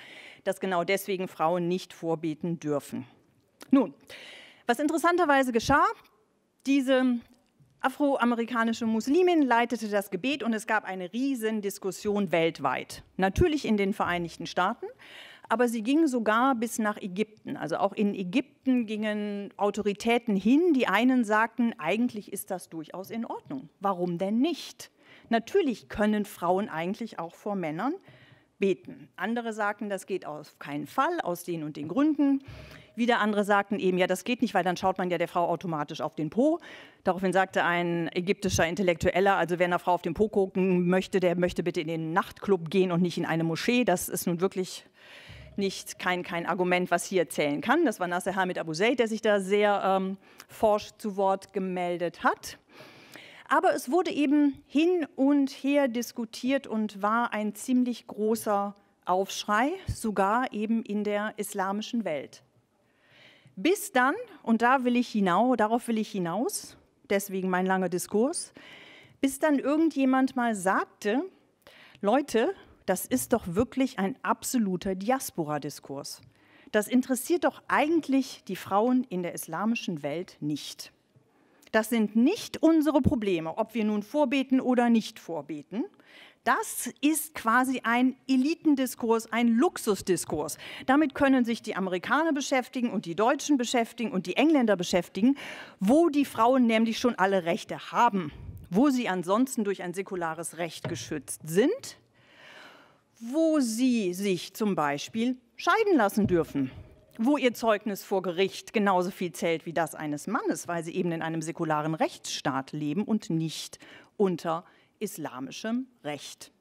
dass genau deswegen Frauen nicht vorbeten dürfen. Nun, was interessanterweise geschah, diese afroamerikanische Muslimin leitete das Gebet und es gab eine riesen Diskussion weltweit. Natürlich in den Vereinigten Staaten, aber sie ging sogar bis nach Ägypten. Also auch in Ägypten gingen Autoritäten hin, die einen sagten, eigentlich ist das durchaus in Ordnung. Warum denn nicht? Natürlich können Frauen eigentlich auch vor Männern beten. Andere sagten, das geht auf keinen Fall aus den und den Gründen. Wieder andere sagten eben, ja, das geht nicht, weil dann schaut man ja der Frau automatisch auf den Po. Daraufhin sagte ein ägyptischer Intellektueller, also wer einer Frau auf den Po gucken möchte, der möchte bitte in den Nachtclub gehen und nicht in eine Moschee. Das ist nun wirklich nicht kein, kein Argument, was hier zählen kann. Das war Nasser Hamid Abu Zaid, der sich da sehr ähm, forsch zu Wort gemeldet hat. Aber es wurde eben hin und her diskutiert und war ein ziemlich großer Aufschrei, sogar eben in der islamischen Welt. Bis dann, und da will ich hinaus, darauf will ich hinaus, deswegen mein langer Diskurs, bis dann irgendjemand mal sagte, Leute, das ist doch wirklich ein absoluter Diaspora-Diskurs. Das interessiert doch eigentlich die Frauen in der islamischen Welt nicht. Das sind nicht unsere Probleme, ob wir nun vorbeten oder nicht vorbeten. Das ist quasi ein Elitendiskurs, ein Luxusdiskurs. Damit können sich die Amerikaner beschäftigen und die Deutschen beschäftigen und die Engländer beschäftigen, wo die Frauen nämlich schon alle Rechte haben, wo sie ansonsten durch ein säkulares Recht geschützt sind, wo sie sich zum Beispiel scheiden lassen dürfen wo ihr Zeugnis vor Gericht genauso viel zählt wie das eines Mannes, weil sie eben in einem säkularen Rechtsstaat leben und nicht unter islamischem Recht.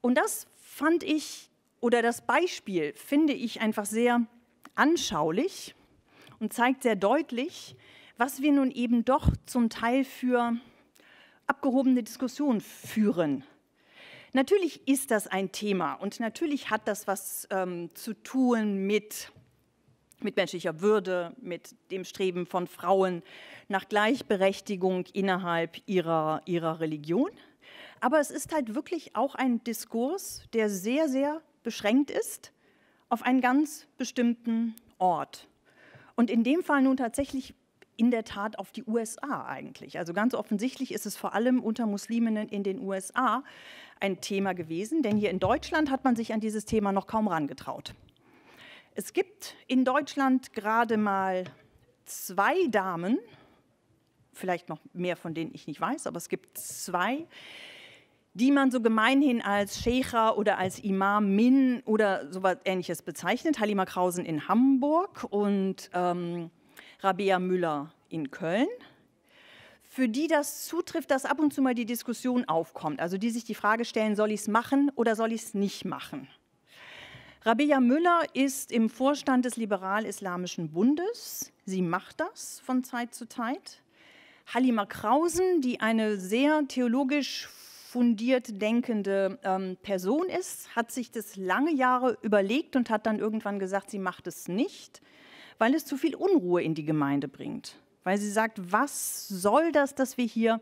Und das fand ich, oder das Beispiel finde ich einfach sehr anschaulich und zeigt sehr deutlich, was wir nun eben doch zum Teil für abgehobene Diskussionen führen. Natürlich ist das ein Thema und natürlich hat das was ähm, zu tun mit, mit menschlicher Würde, mit dem Streben von Frauen, nach Gleichberechtigung innerhalb ihrer, ihrer Religion. Aber es ist halt wirklich auch ein Diskurs, der sehr, sehr beschränkt ist auf einen ganz bestimmten Ort. Und in dem Fall nun tatsächlich in der Tat auf die USA eigentlich. Also ganz offensichtlich ist es vor allem unter Musliminnen in den USA ein Thema gewesen, denn hier in Deutschland hat man sich an dieses Thema noch kaum rangetraut. Es gibt in Deutschland gerade mal zwei Damen, vielleicht noch mehr, von denen ich nicht weiß, aber es gibt zwei, die man so gemeinhin als Schecha oder als Imam Min oder sowas ähnliches bezeichnet. Halima Krausen in Hamburg und ähm, Rabea Müller in Köln. Für die das zutrifft, dass ab und zu mal die Diskussion aufkommt, also die sich die Frage stellen, soll ich es machen oder soll ich es nicht machen. Rabea Müller ist im Vorstand des Liberal-Islamischen Bundes. Sie macht das von Zeit zu Zeit. Halima Krausen, die eine sehr theologisch fundiert denkende ähm, Person ist, hat sich das lange Jahre überlegt und hat dann irgendwann gesagt, sie macht es nicht, weil es zu viel Unruhe in die Gemeinde bringt. Weil sie sagt, was soll das, dass wir hier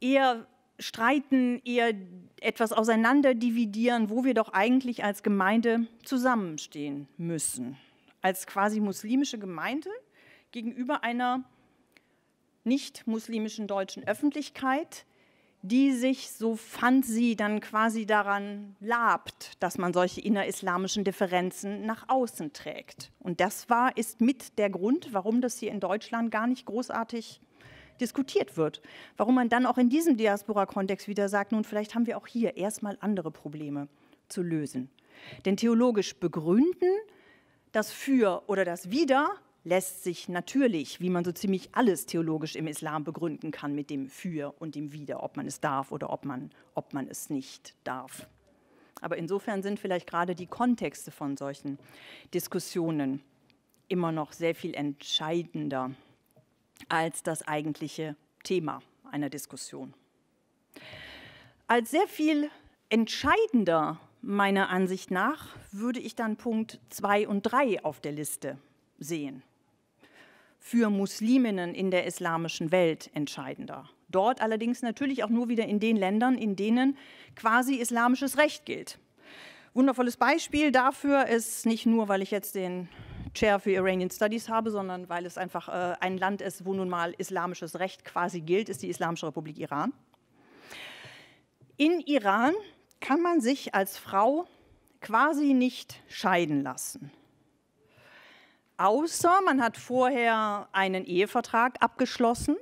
eher streiten, eher etwas auseinanderdividieren, wo wir doch eigentlich als Gemeinde zusammenstehen müssen. Als quasi muslimische Gemeinde gegenüber einer nicht-muslimischen deutschen Öffentlichkeit, die sich, so fand sie, dann quasi daran labt, dass man solche innerislamischen Differenzen nach außen trägt. Und das war, ist mit der Grund, warum das hier in Deutschland gar nicht großartig diskutiert wird. Warum man dann auch in diesem Diaspora-Kontext wieder sagt, nun vielleicht haben wir auch hier erstmal andere Probleme zu lösen. Denn theologisch begründen das Für oder das Wider lässt sich natürlich, wie man so ziemlich alles theologisch im Islam begründen kann, mit dem Für und dem Wider, ob man es darf oder ob man, ob man es nicht darf. Aber insofern sind vielleicht gerade die Kontexte von solchen Diskussionen immer noch sehr viel entscheidender als das eigentliche Thema einer Diskussion. Als sehr viel entscheidender meiner Ansicht nach würde ich dann Punkt 2 und 3 auf der Liste sehen für Musliminnen in der islamischen Welt entscheidender. Dort allerdings natürlich auch nur wieder in den Ländern, in denen quasi islamisches Recht gilt. Wundervolles Beispiel dafür ist nicht nur, weil ich jetzt den Chair für Iranian Studies habe, sondern weil es einfach äh, ein Land ist, wo nun mal islamisches Recht quasi gilt, ist die Islamische Republik Iran. In Iran kann man sich als Frau quasi nicht scheiden lassen außer man hat vorher einen Ehevertrag abgeschlossen,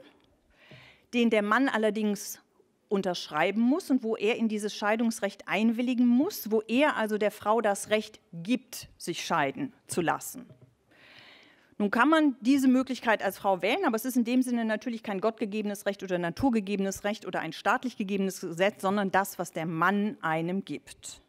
den der Mann allerdings unterschreiben muss und wo er in dieses Scheidungsrecht einwilligen muss, wo er also der Frau das Recht gibt, sich scheiden zu lassen. Nun kann man diese Möglichkeit als Frau wählen, aber es ist in dem Sinne natürlich kein gottgegebenes Recht oder naturgegebenes Recht oder ein staatlich gegebenes Gesetz, sondern das, was der Mann einem gibt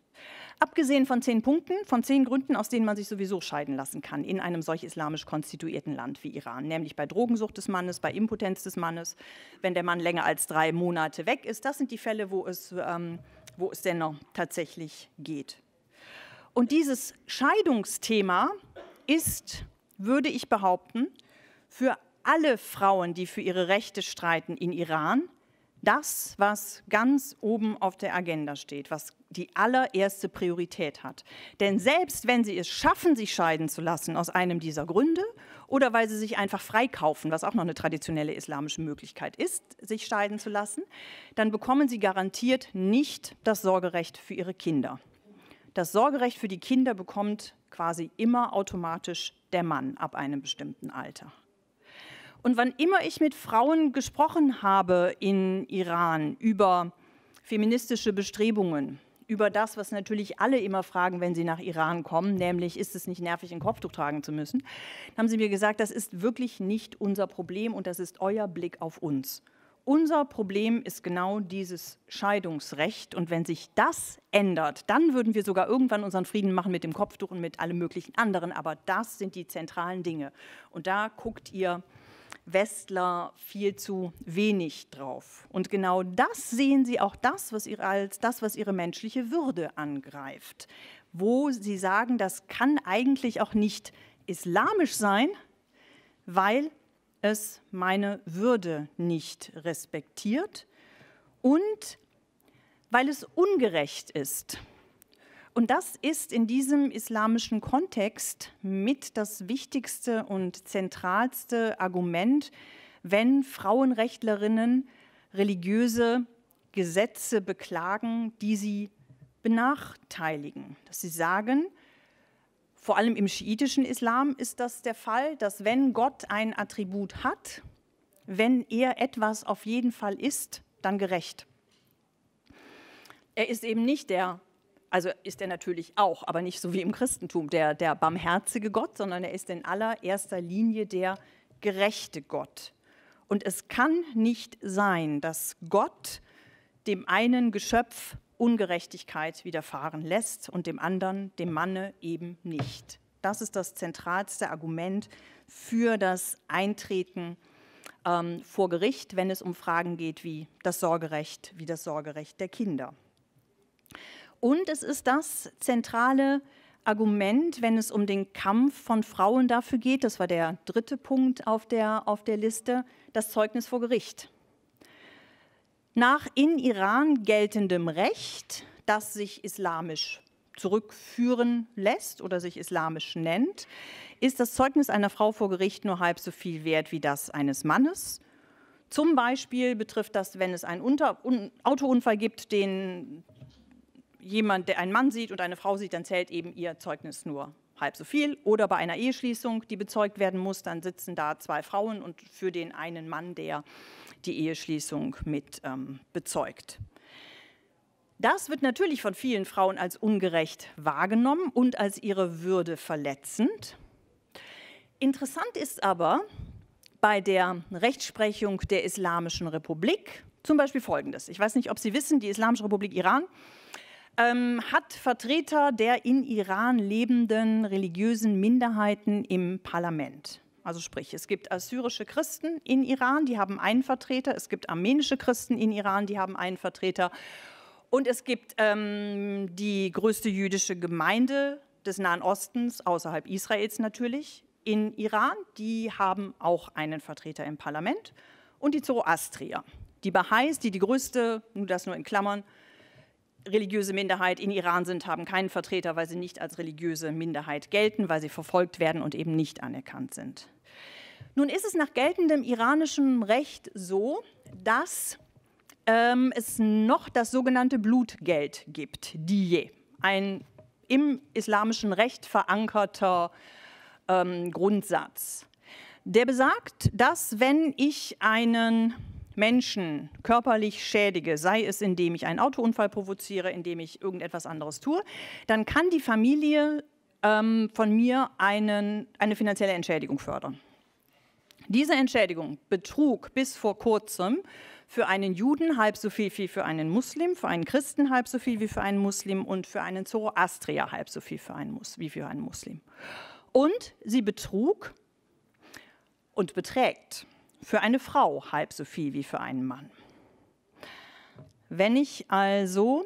abgesehen von zehn Punkten, von zehn Gründen, aus denen man sich sowieso scheiden lassen kann in einem solch islamisch konstituierten Land wie Iran, nämlich bei Drogensucht des Mannes, bei Impotenz des Mannes, wenn der Mann länger als drei Monate weg ist. Das sind die Fälle, wo es, ähm, wo es dennoch tatsächlich geht. Und dieses Scheidungsthema ist, würde ich behaupten, für alle Frauen, die für ihre Rechte streiten in Iran, das, was ganz oben auf der Agenda steht, was die allererste Priorität hat. Denn selbst wenn sie es schaffen, sich scheiden zu lassen aus einem dieser Gründe oder weil sie sich einfach freikaufen, was auch noch eine traditionelle islamische Möglichkeit ist, sich scheiden zu lassen, dann bekommen sie garantiert nicht das Sorgerecht für ihre Kinder. Das Sorgerecht für die Kinder bekommt quasi immer automatisch der Mann ab einem bestimmten Alter. Und wann immer ich mit Frauen gesprochen habe in Iran über feministische Bestrebungen, über das, was natürlich alle immer fragen, wenn sie nach Iran kommen, nämlich ist es nicht nervig, ein Kopftuch tragen zu müssen, haben sie mir gesagt, das ist wirklich nicht unser Problem und das ist euer Blick auf uns. Unser Problem ist genau dieses Scheidungsrecht und wenn sich das ändert, dann würden wir sogar irgendwann unseren Frieden machen mit dem Kopftuch und mit allem möglichen anderen, aber das sind die zentralen Dinge und da guckt ihr Westler viel zu wenig drauf. Und genau das sehen sie auch das, was ihre, als das, was ihre menschliche Würde angreift. Wo sie sagen, das kann eigentlich auch nicht islamisch sein, weil es meine Würde nicht respektiert und weil es ungerecht ist. Und das ist in diesem islamischen Kontext mit das wichtigste und zentralste Argument, wenn Frauenrechtlerinnen religiöse Gesetze beklagen, die sie benachteiligen. Dass sie sagen, vor allem im schiitischen Islam ist das der Fall, dass wenn Gott ein Attribut hat, wenn er etwas auf jeden Fall ist, dann gerecht. Er ist eben nicht der also ist er natürlich auch, aber nicht so wie im Christentum der, der barmherzige Gott, sondern er ist in allererster Linie der gerechte Gott. Und es kann nicht sein, dass Gott dem einen Geschöpf Ungerechtigkeit widerfahren lässt und dem anderen, dem Manne, eben nicht. Das ist das zentralste Argument für das Eintreten ähm, vor Gericht, wenn es um Fragen geht wie das Sorgerecht, wie das Sorgerecht der Kinder. Und es ist das zentrale Argument, wenn es um den Kampf von Frauen dafür geht, das war der dritte Punkt auf der, auf der Liste, das Zeugnis vor Gericht. Nach in Iran geltendem Recht, das sich islamisch zurückführen lässt oder sich islamisch nennt, ist das Zeugnis einer Frau vor Gericht nur halb so viel wert wie das eines Mannes. Zum Beispiel betrifft das, wenn es einen Unter Autounfall gibt, den jemand, der einen Mann sieht und eine Frau sieht, dann zählt eben ihr Zeugnis nur halb so viel. Oder bei einer Eheschließung, die bezeugt werden muss, dann sitzen da zwei Frauen und für den einen Mann, der die Eheschließung mit ähm, bezeugt. Das wird natürlich von vielen Frauen als ungerecht wahrgenommen und als ihre Würde verletzend. Interessant ist aber bei der Rechtsprechung der Islamischen Republik zum Beispiel Folgendes. Ich weiß nicht, ob Sie wissen, die Islamische Republik Iran ähm, hat Vertreter der in Iran lebenden religiösen Minderheiten im Parlament. Also sprich, es gibt assyrische Christen in Iran, die haben einen Vertreter, es gibt armenische Christen in Iran, die haben einen Vertreter und es gibt ähm, die größte jüdische Gemeinde des Nahen Ostens, außerhalb Israels natürlich, in Iran. Die haben auch einen Vertreter im Parlament. Und die Zoroastrier, die Baha'is, die die größte, nur das nur in Klammern, religiöse Minderheit in Iran sind, haben keinen Vertreter, weil sie nicht als religiöse Minderheit gelten, weil sie verfolgt werden und eben nicht anerkannt sind. Nun ist es nach geltendem iranischen Recht so, dass ähm, es noch das sogenannte Blutgeld gibt, Diye, ein im islamischen Recht verankerter ähm, Grundsatz. Der besagt, dass wenn ich einen Menschen körperlich schädige, sei es indem ich einen Autounfall provoziere, indem ich irgendetwas anderes tue, dann kann die Familie ähm, von mir einen, eine finanzielle Entschädigung fördern. Diese Entschädigung betrug bis vor kurzem für einen Juden halb so viel wie für einen Muslim, für einen Christen halb so viel wie für einen Muslim und für einen Zoroastrier halb so viel für einen wie für einen Muslim. Und sie betrug und beträgt für eine Frau halb so viel wie für einen Mann. Wenn ich also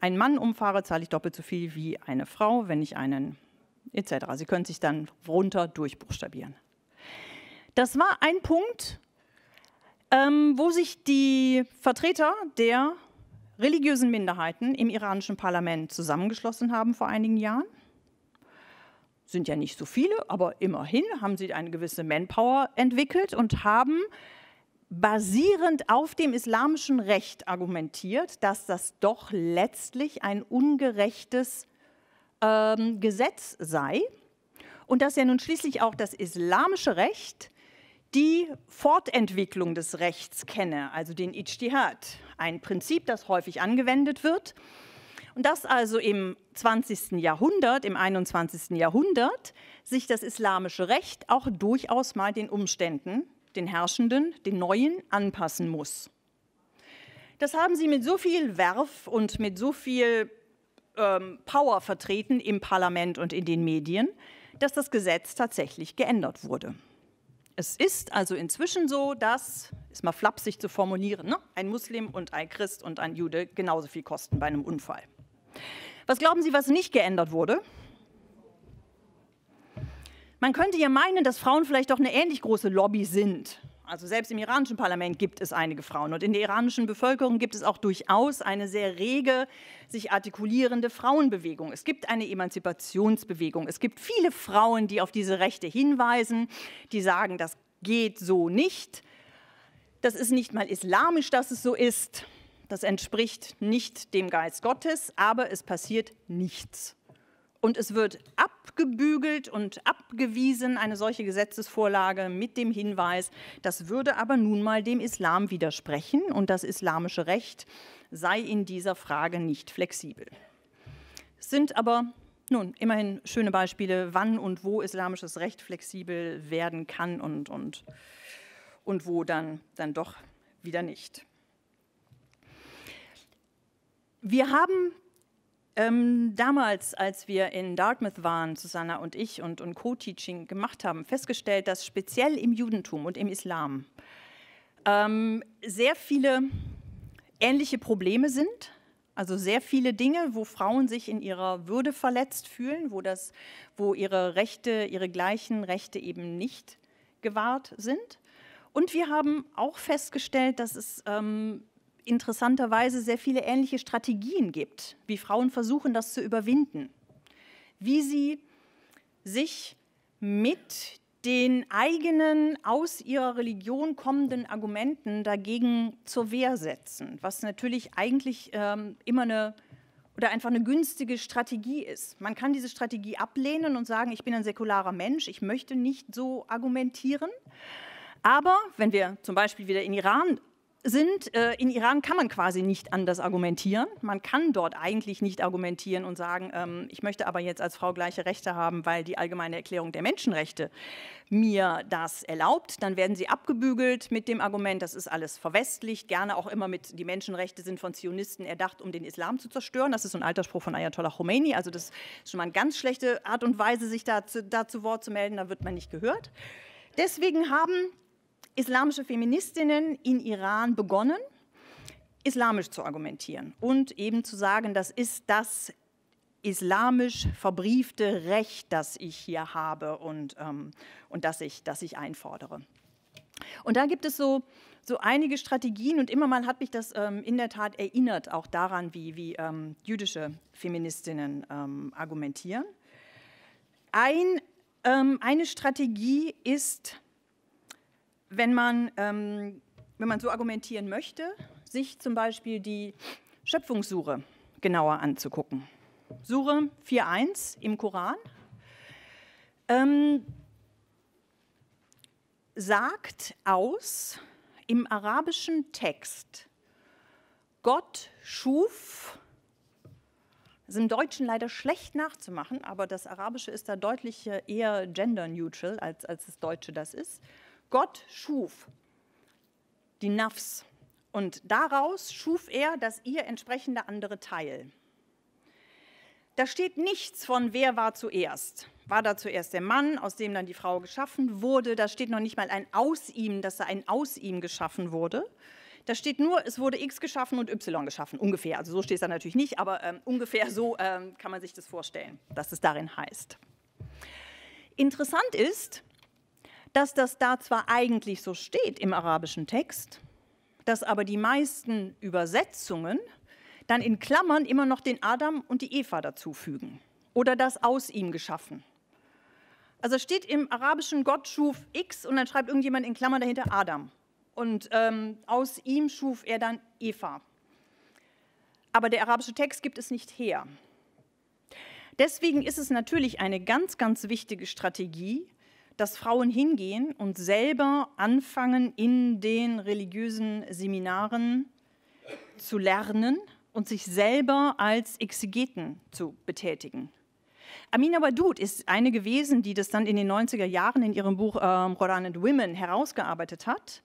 einen Mann umfahre, zahle ich doppelt so viel wie eine Frau, wenn ich einen etc. Sie können sich dann runter durchbuchstabieren. Das war ein Punkt, ähm, wo sich die Vertreter der religiösen Minderheiten im iranischen Parlament zusammengeschlossen haben vor einigen Jahren sind ja nicht so viele, aber immerhin haben sie eine gewisse Manpower entwickelt und haben basierend auf dem islamischen Recht argumentiert, dass das doch letztlich ein ungerechtes ähm, Gesetz sei und dass ja nun schließlich auch das islamische Recht die Fortentwicklung des Rechts kenne, also den Ijtihad, ein Prinzip, das häufig angewendet wird und dass also im 20. Jahrhundert, im 21. Jahrhundert sich das islamische Recht auch durchaus mal den Umständen, den Herrschenden, den Neuen anpassen muss. Das haben sie mit so viel Werf und mit so viel ähm, Power vertreten im Parlament und in den Medien, dass das Gesetz tatsächlich geändert wurde. Es ist also inzwischen so, dass, ist mal flapsig zu formulieren, ne? ein Muslim und ein Christ und ein Jude genauso viel kosten bei einem Unfall. Was glauben Sie, was nicht geändert wurde? Man könnte ja meinen, dass Frauen vielleicht doch eine ähnlich große Lobby sind. Also selbst im iranischen Parlament gibt es einige Frauen und in der iranischen Bevölkerung gibt es auch durchaus eine sehr rege, sich artikulierende Frauenbewegung. Es gibt eine Emanzipationsbewegung. Es gibt viele Frauen, die auf diese Rechte hinweisen, die sagen, das geht so nicht. Das ist nicht mal islamisch, dass es so ist. Das entspricht nicht dem Geist Gottes, aber es passiert nichts. Und es wird abgebügelt und abgewiesen, eine solche Gesetzesvorlage mit dem Hinweis, das würde aber nun mal dem Islam widersprechen und das islamische Recht sei in dieser Frage nicht flexibel. Es sind aber nun immerhin schöne Beispiele, wann und wo islamisches Recht flexibel werden kann und, und, und wo dann, dann doch wieder nicht. Wir haben ähm, damals, als wir in Dartmouth waren, Susanna und ich und, und Co-Teaching gemacht haben, festgestellt, dass speziell im Judentum und im Islam ähm, sehr viele ähnliche Probleme sind. Also sehr viele Dinge, wo Frauen sich in ihrer Würde verletzt fühlen, wo, das, wo ihre Rechte, ihre gleichen Rechte eben nicht gewahrt sind. Und wir haben auch festgestellt, dass es ähm, interessanterweise sehr viele ähnliche Strategien gibt, wie Frauen versuchen, das zu überwinden, wie sie sich mit den eigenen aus ihrer Religion kommenden Argumenten dagegen zur Wehr setzen, was natürlich eigentlich ähm, immer eine oder einfach eine günstige Strategie ist. Man kann diese Strategie ablehnen und sagen, ich bin ein säkularer Mensch, ich möchte nicht so argumentieren. Aber wenn wir zum Beispiel wieder in Iran sind, äh, in Iran kann man quasi nicht anders argumentieren. Man kann dort eigentlich nicht argumentieren und sagen, ähm, ich möchte aber jetzt als Frau gleiche Rechte haben, weil die allgemeine Erklärung der Menschenrechte mir das erlaubt. Dann werden sie abgebügelt mit dem Argument, das ist alles verwestlicht, gerne auch immer mit, die Menschenrechte sind von Zionisten erdacht, um den Islam zu zerstören. Das ist so ein Altersspruch von Ayatollah Khomeini. Also das ist schon mal eine ganz schlechte Art und Weise, sich da zu Wort zu melden, da wird man nicht gehört. Deswegen haben islamische Feministinnen in Iran begonnen, islamisch zu argumentieren und eben zu sagen, das ist das islamisch verbriefte Recht, das ich hier habe und, ähm, und das, ich, das ich einfordere. Und da gibt es so, so einige Strategien und immer mal hat mich das ähm, in der Tat erinnert, auch daran, wie, wie ähm, jüdische Feministinnen ähm, argumentieren. Ein, ähm, eine Strategie ist wenn man, ähm, wenn man so argumentieren möchte, sich zum Beispiel die Schöpfungssuche genauer anzugucken. Sure 4.1 im Koran ähm, sagt aus im arabischen Text, Gott schuf, das ist im Deutschen leider schlecht nachzumachen, aber das Arabische ist da deutlich äh, eher gender neutral, als, als das Deutsche das ist. Gott schuf die Nafs und daraus schuf er das ihr entsprechende andere Teil. Da steht nichts von, wer war zuerst. War da zuerst der Mann, aus dem dann die Frau geschaffen wurde? Da steht noch nicht mal ein aus ihm, dass da ein aus ihm geschaffen wurde. Da steht nur, es wurde X geschaffen und Y geschaffen, ungefähr. Also so steht es da natürlich nicht, aber ähm, ungefähr so ähm, kann man sich das vorstellen, dass es darin heißt. Interessant ist, dass das da zwar eigentlich so steht im arabischen Text, dass aber die meisten Übersetzungen dann in Klammern immer noch den Adam und die Eva dazufügen oder das aus ihm geschaffen. Also steht im arabischen Gott schuf X und dann schreibt irgendjemand in Klammern dahinter Adam und ähm, aus ihm schuf er dann Eva. Aber der arabische Text gibt es nicht her. Deswegen ist es natürlich eine ganz, ganz wichtige Strategie, dass Frauen hingehen und selber anfangen, in den religiösen Seminaren zu lernen und sich selber als Exegeten zu betätigen. Amina Wadud ist eine gewesen, die das dann in den 90er Jahren in ihrem Buch ähm, Quran and Women herausgearbeitet hat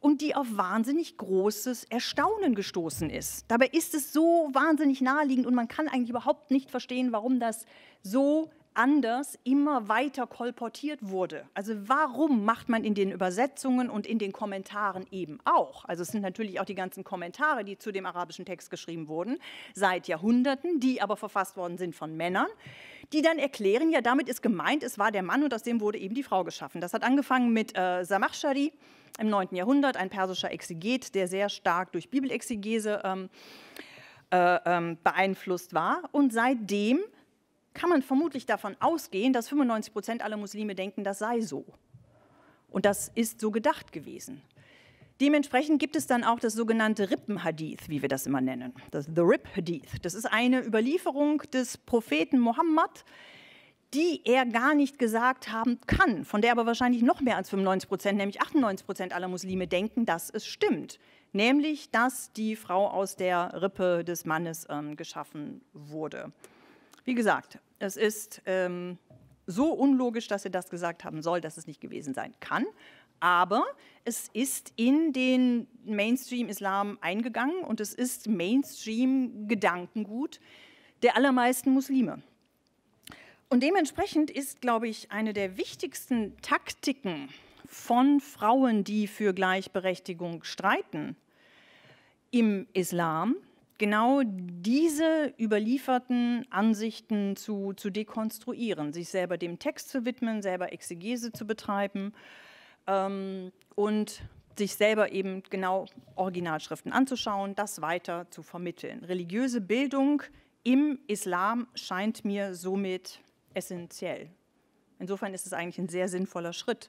und die auf wahnsinnig großes Erstaunen gestoßen ist. Dabei ist es so wahnsinnig naheliegend und man kann eigentlich überhaupt nicht verstehen, warum das so anders immer weiter kolportiert wurde. Also warum macht man in den Übersetzungen und in den Kommentaren eben auch? Also es sind natürlich auch die ganzen Kommentare, die zu dem arabischen Text geschrieben wurden, seit Jahrhunderten, die aber verfasst worden sind von Männern, die dann erklären, ja damit ist gemeint, es war der Mann und aus dem wurde eben die Frau geschaffen. Das hat angefangen mit äh, Samachshari im 9. Jahrhundert, ein persischer Exeget, der sehr stark durch Bibelexegese ähm, äh, ähm, beeinflusst war und seitdem kann man vermutlich davon ausgehen, dass 95 Prozent aller Muslime denken, das sei so. Und das ist so gedacht gewesen. Dementsprechend gibt es dann auch das sogenannte Rippenhadith, wie wir das immer nennen. Das The Rip Hadith. Das ist eine Überlieferung des Propheten Mohammed, die er gar nicht gesagt haben kann, von der aber wahrscheinlich noch mehr als 95 Prozent, nämlich 98 Prozent aller Muslime denken, dass es stimmt. Nämlich, dass die Frau aus der Rippe des Mannes äh, geschaffen wurde. Wie gesagt, es ist ähm, so unlogisch, dass er das gesagt haben soll, dass es nicht gewesen sein kann. Aber es ist in den Mainstream-Islam eingegangen und es ist Mainstream-Gedankengut der allermeisten Muslime. Und dementsprechend ist, glaube ich, eine der wichtigsten Taktiken von Frauen, die für Gleichberechtigung streiten, im Islam genau diese überlieferten Ansichten zu, zu dekonstruieren, sich selber dem Text zu widmen, selber Exegese zu betreiben ähm, und sich selber eben genau Originalschriften anzuschauen, das weiter zu vermitteln. Religiöse Bildung im Islam scheint mir somit essentiell. Insofern ist es eigentlich ein sehr sinnvoller Schritt,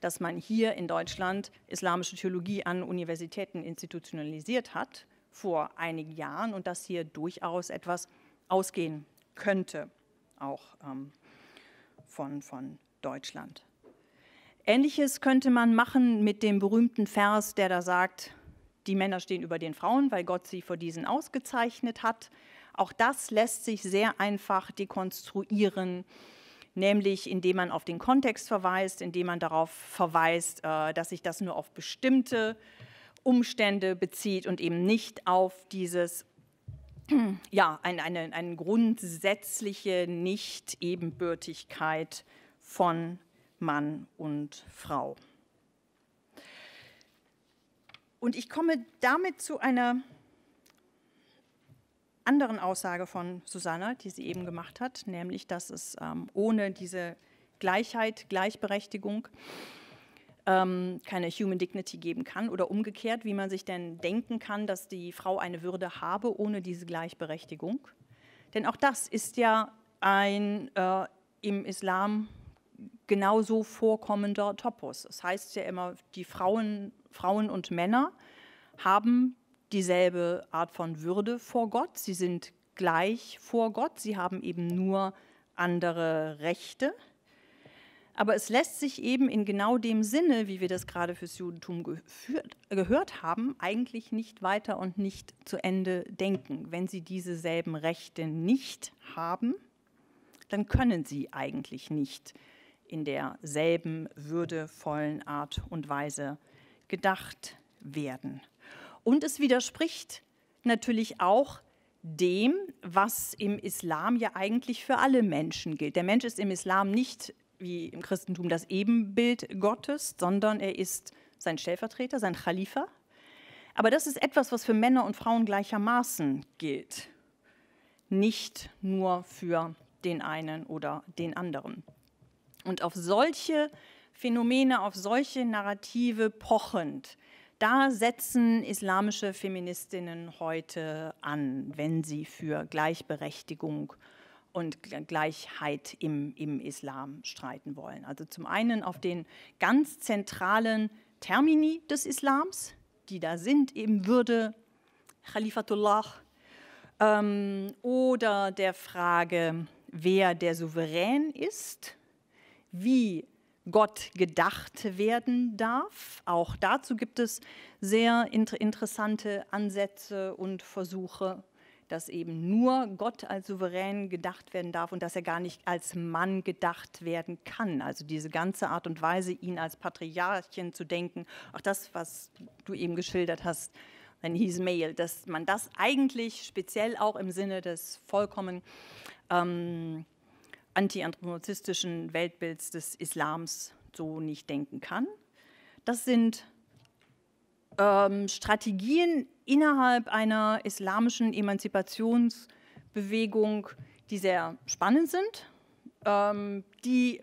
dass man hier in Deutschland islamische Theologie an Universitäten institutionalisiert hat vor einigen Jahren und dass hier durchaus etwas ausgehen könnte, auch ähm, von, von Deutschland. Ähnliches könnte man machen mit dem berühmten Vers, der da sagt, die Männer stehen über den Frauen, weil Gott sie vor diesen ausgezeichnet hat. Auch das lässt sich sehr einfach dekonstruieren, nämlich indem man auf den Kontext verweist, indem man darauf verweist, äh, dass sich das nur auf bestimmte äh, Umstände bezieht und eben nicht auf dieses ja, eine, eine, eine grundsätzliche Nicht-Ebenbürtigkeit von Mann und Frau. Und ich komme damit zu einer anderen Aussage von Susanna, die sie eben gemacht hat, nämlich, dass es ähm, ohne diese Gleichheit, Gleichberechtigung, ähm, keine Human Dignity geben kann oder umgekehrt, wie man sich denn denken kann, dass die Frau eine Würde habe ohne diese Gleichberechtigung. Denn auch das ist ja ein äh, im Islam genauso vorkommender Topos. Das heißt ja immer, die Frauen, Frauen und Männer haben dieselbe Art von Würde vor Gott. Sie sind gleich vor Gott. Sie haben eben nur andere Rechte. Aber es lässt sich eben in genau dem Sinne, wie wir das gerade fürs Judentum geführt, gehört haben, eigentlich nicht weiter und nicht zu Ende denken. Wenn sie dieselben Rechte nicht haben, dann können sie eigentlich nicht in derselben würdevollen Art und Weise gedacht werden. Und es widerspricht natürlich auch dem, was im Islam ja eigentlich für alle Menschen gilt. Der Mensch ist im Islam nicht wie im Christentum das Ebenbild Gottes, sondern er ist sein Stellvertreter, sein Khalifa. Aber das ist etwas, was für Männer und Frauen gleichermaßen gilt, nicht nur für den einen oder den anderen. Und auf solche Phänomene, auf solche Narrative pochend, da setzen islamische Feministinnen heute an, wenn sie für Gleichberechtigung äh, und Gleichheit im, im Islam streiten wollen. Also zum einen auf den ganz zentralen Termini des Islams, die da sind, eben Würde, Khalifatullah, ähm, oder der Frage, wer der Souverän ist, wie Gott gedacht werden darf. Auch dazu gibt es sehr inter interessante Ansätze und Versuche dass eben nur Gott als souverän gedacht werden darf und dass er gar nicht als Mann gedacht werden kann. Also diese ganze Art und Weise, ihn als Patriarchen zu denken, auch das, was du eben geschildert hast, wenn hieß male, dass man das eigentlich speziell auch im Sinne des vollkommen ähm, antianthropomorphistischen Weltbilds des Islams so nicht denken kann. Das sind ähm, Strategien innerhalb einer islamischen Emanzipationsbewegung, die sehr spannend sind, ähm, die,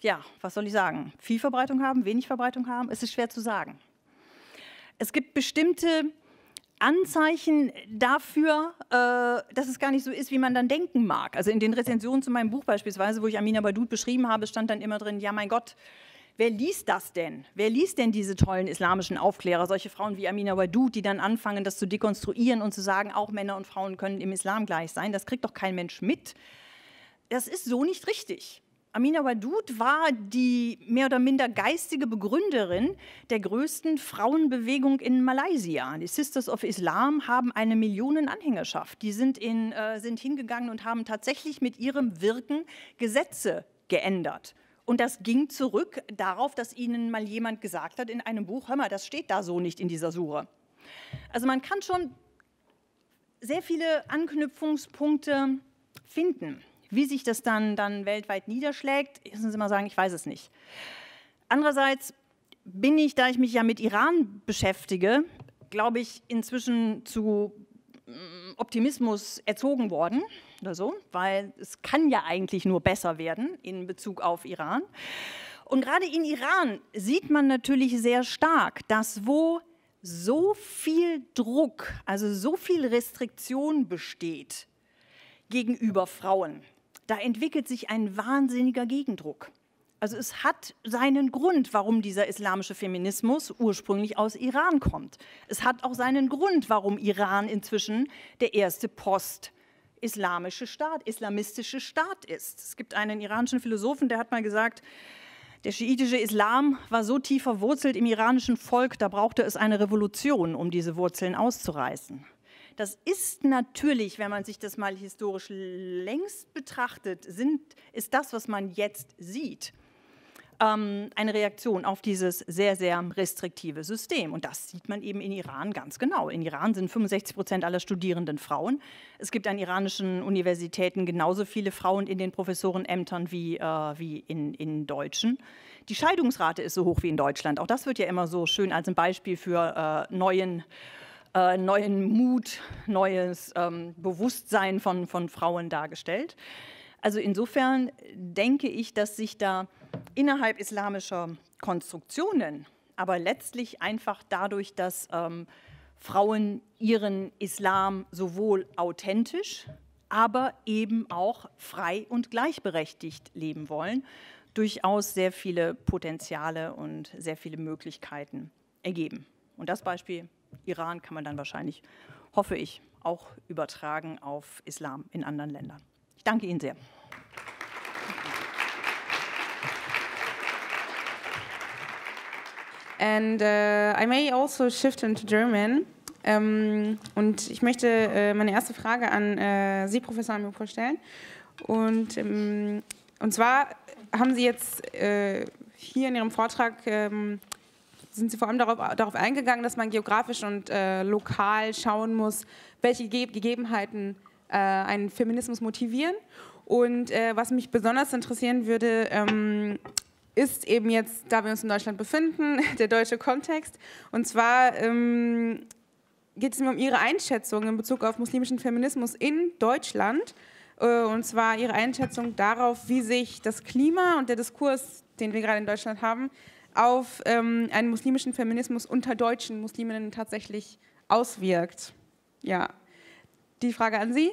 ja, was soll ich sagen, viel Verbreitung haben, wenig Verbreitung haben, es ist schwer zu sagen. Es gibt bestimmte Anzeichen dafür, äh, dass es gar nicht so ist, wie man dann denken mag. Also in den Rezensionen zu meinem Buch beispielsweise, wo ich Amina Badut beschrieben habe, stand dann immer drin, ja mein Gott, wer liest das denn? Wer liest denn diese tollen islamischen Aufklärer, solche Frauen wie Amina Wadud, die dann anfangen, das zu dekonstruieren und zu sagen, auch Männer und Frauen können im Islam gleich sein? Das kriegt doch kein Mensch mit. Das ist so nicht richtig. Amina Wadud war die mehr oder minder geistige Begründerin der größten Frauenbewegung in Malaysia. Die Sisters of Islam haben eine Millionen Anhängerschaft. Die sind, in, äh, sind hingegangen und haben tatsächlich mit ihrem Wirken Gesetze geändert. Und das ging zurück darauf, dass ihnen mal jemand gesagt hat in einem Buch, hör mal, das steht da so nicht in dieser Sure. Also man kann schon sehr viele Anknüpfungspunkte finden. Wie sich das dann, dann weltweit niederschlägt, müssen Sie mal sagen, ich weiß es nicht. Andererseits bin ich, da ich mich ja mit Iran beschäftige, glaube ich, inzwischen zu Mm, Optimismus erzogen worden oder so, weil es kann ja eigentlich nur besser werden in Bezug auf Iran. Und gerade in Iran sieht man natürlich sehr stark, dass wo so viel Druck, also so viel Restriktion besteht gegenüber Frauen, da entwickelt sich ein wahnsinniger Gegendruck. Also es hat seinen Grund, warum dieser islamische Feminismus ursprünglich aus Iran kommt. Es hat auch seinen Grund, warum Iran inzwischen der erste Post islamische Staat, islamistische Staat ist. Es gibt einen iranischen Philosophen, der hat mal gesagt, der schiitische Islam war so tief verwurzelt im iranischen Volk, da brauchte es eine Revolution, um diese Wurzeln auszureißen. Das ist natürlich, wenn man sich das mal historisch längst betrachtet, sind, ist das, was man jetzt sieht, ähm, eine Reaktion auf dieses sehr, sehr restriktive System. Und das sieht man eben in Iran ganz genau. In Iran sind 65 Prozent aller Studierenden Frauen. Es gibt an iranischen Universitäten genauso viele Frauen in den Professorenämtern wie, äh, wie in, in deutschen. Die Scheidungsrate ist so hoch wie in Deutschland. Auch das wird ja immer so schön als ein Beispiel für äh, neuen äh, neuen Mut, neues ähm, Bewusstsein von, von Frauen dargestellt. Also insofern denke ich, dass sich da innerhalb islamischer Konstruktionen, aber letztlich einfach dadurch, dass ähm, Frauen ihren Islam sowohl authentisch, aber eben auch frei und gleichberechtigt leben wollen, durchaus sehr viele Potenziale und sehr viele Möglichkeiten ergeben. Und das Beispiel Iran kann man dann wahrscheinlich, hoffe ich, auch übertragen auf Islam in anderen Ländern. Ich danke Ihnen sehr. And uh, I may also shift into German. Um, und ich möchte uh, meine erste Frage an uh, Sie, Professor Amjopur, stellen. Und, um, ähm, und zwar haben Sie jetzt äh, hier in Ihrem Vortrag ähm, sind Sie vor allem darauf, darauf eingegangen, dass man geografisch und äh, lokal schauen muss, welche Ge Gegebenheiten äh, einen Feminismus motivieren. Und äh, was mich besonders interessieren würde, ähm, ist eben jetzt, da wir uns in Deutschland befinden, der deutsche Kontext. Und zwar ähm, geht es mir um Ihre Einschätzung in Bezug auf muslimischen Feminismus in Deutschland. Äh, und zwar Ihre Einschätzung darauf, wie sich das Klima und der Diskurs, den wir gerade in Deutschland haben, auf ähm, einen muslimischen Feminismus unter deutschen Musliminnen tatsächlich auswirkt. Ja, die Frage an Sie.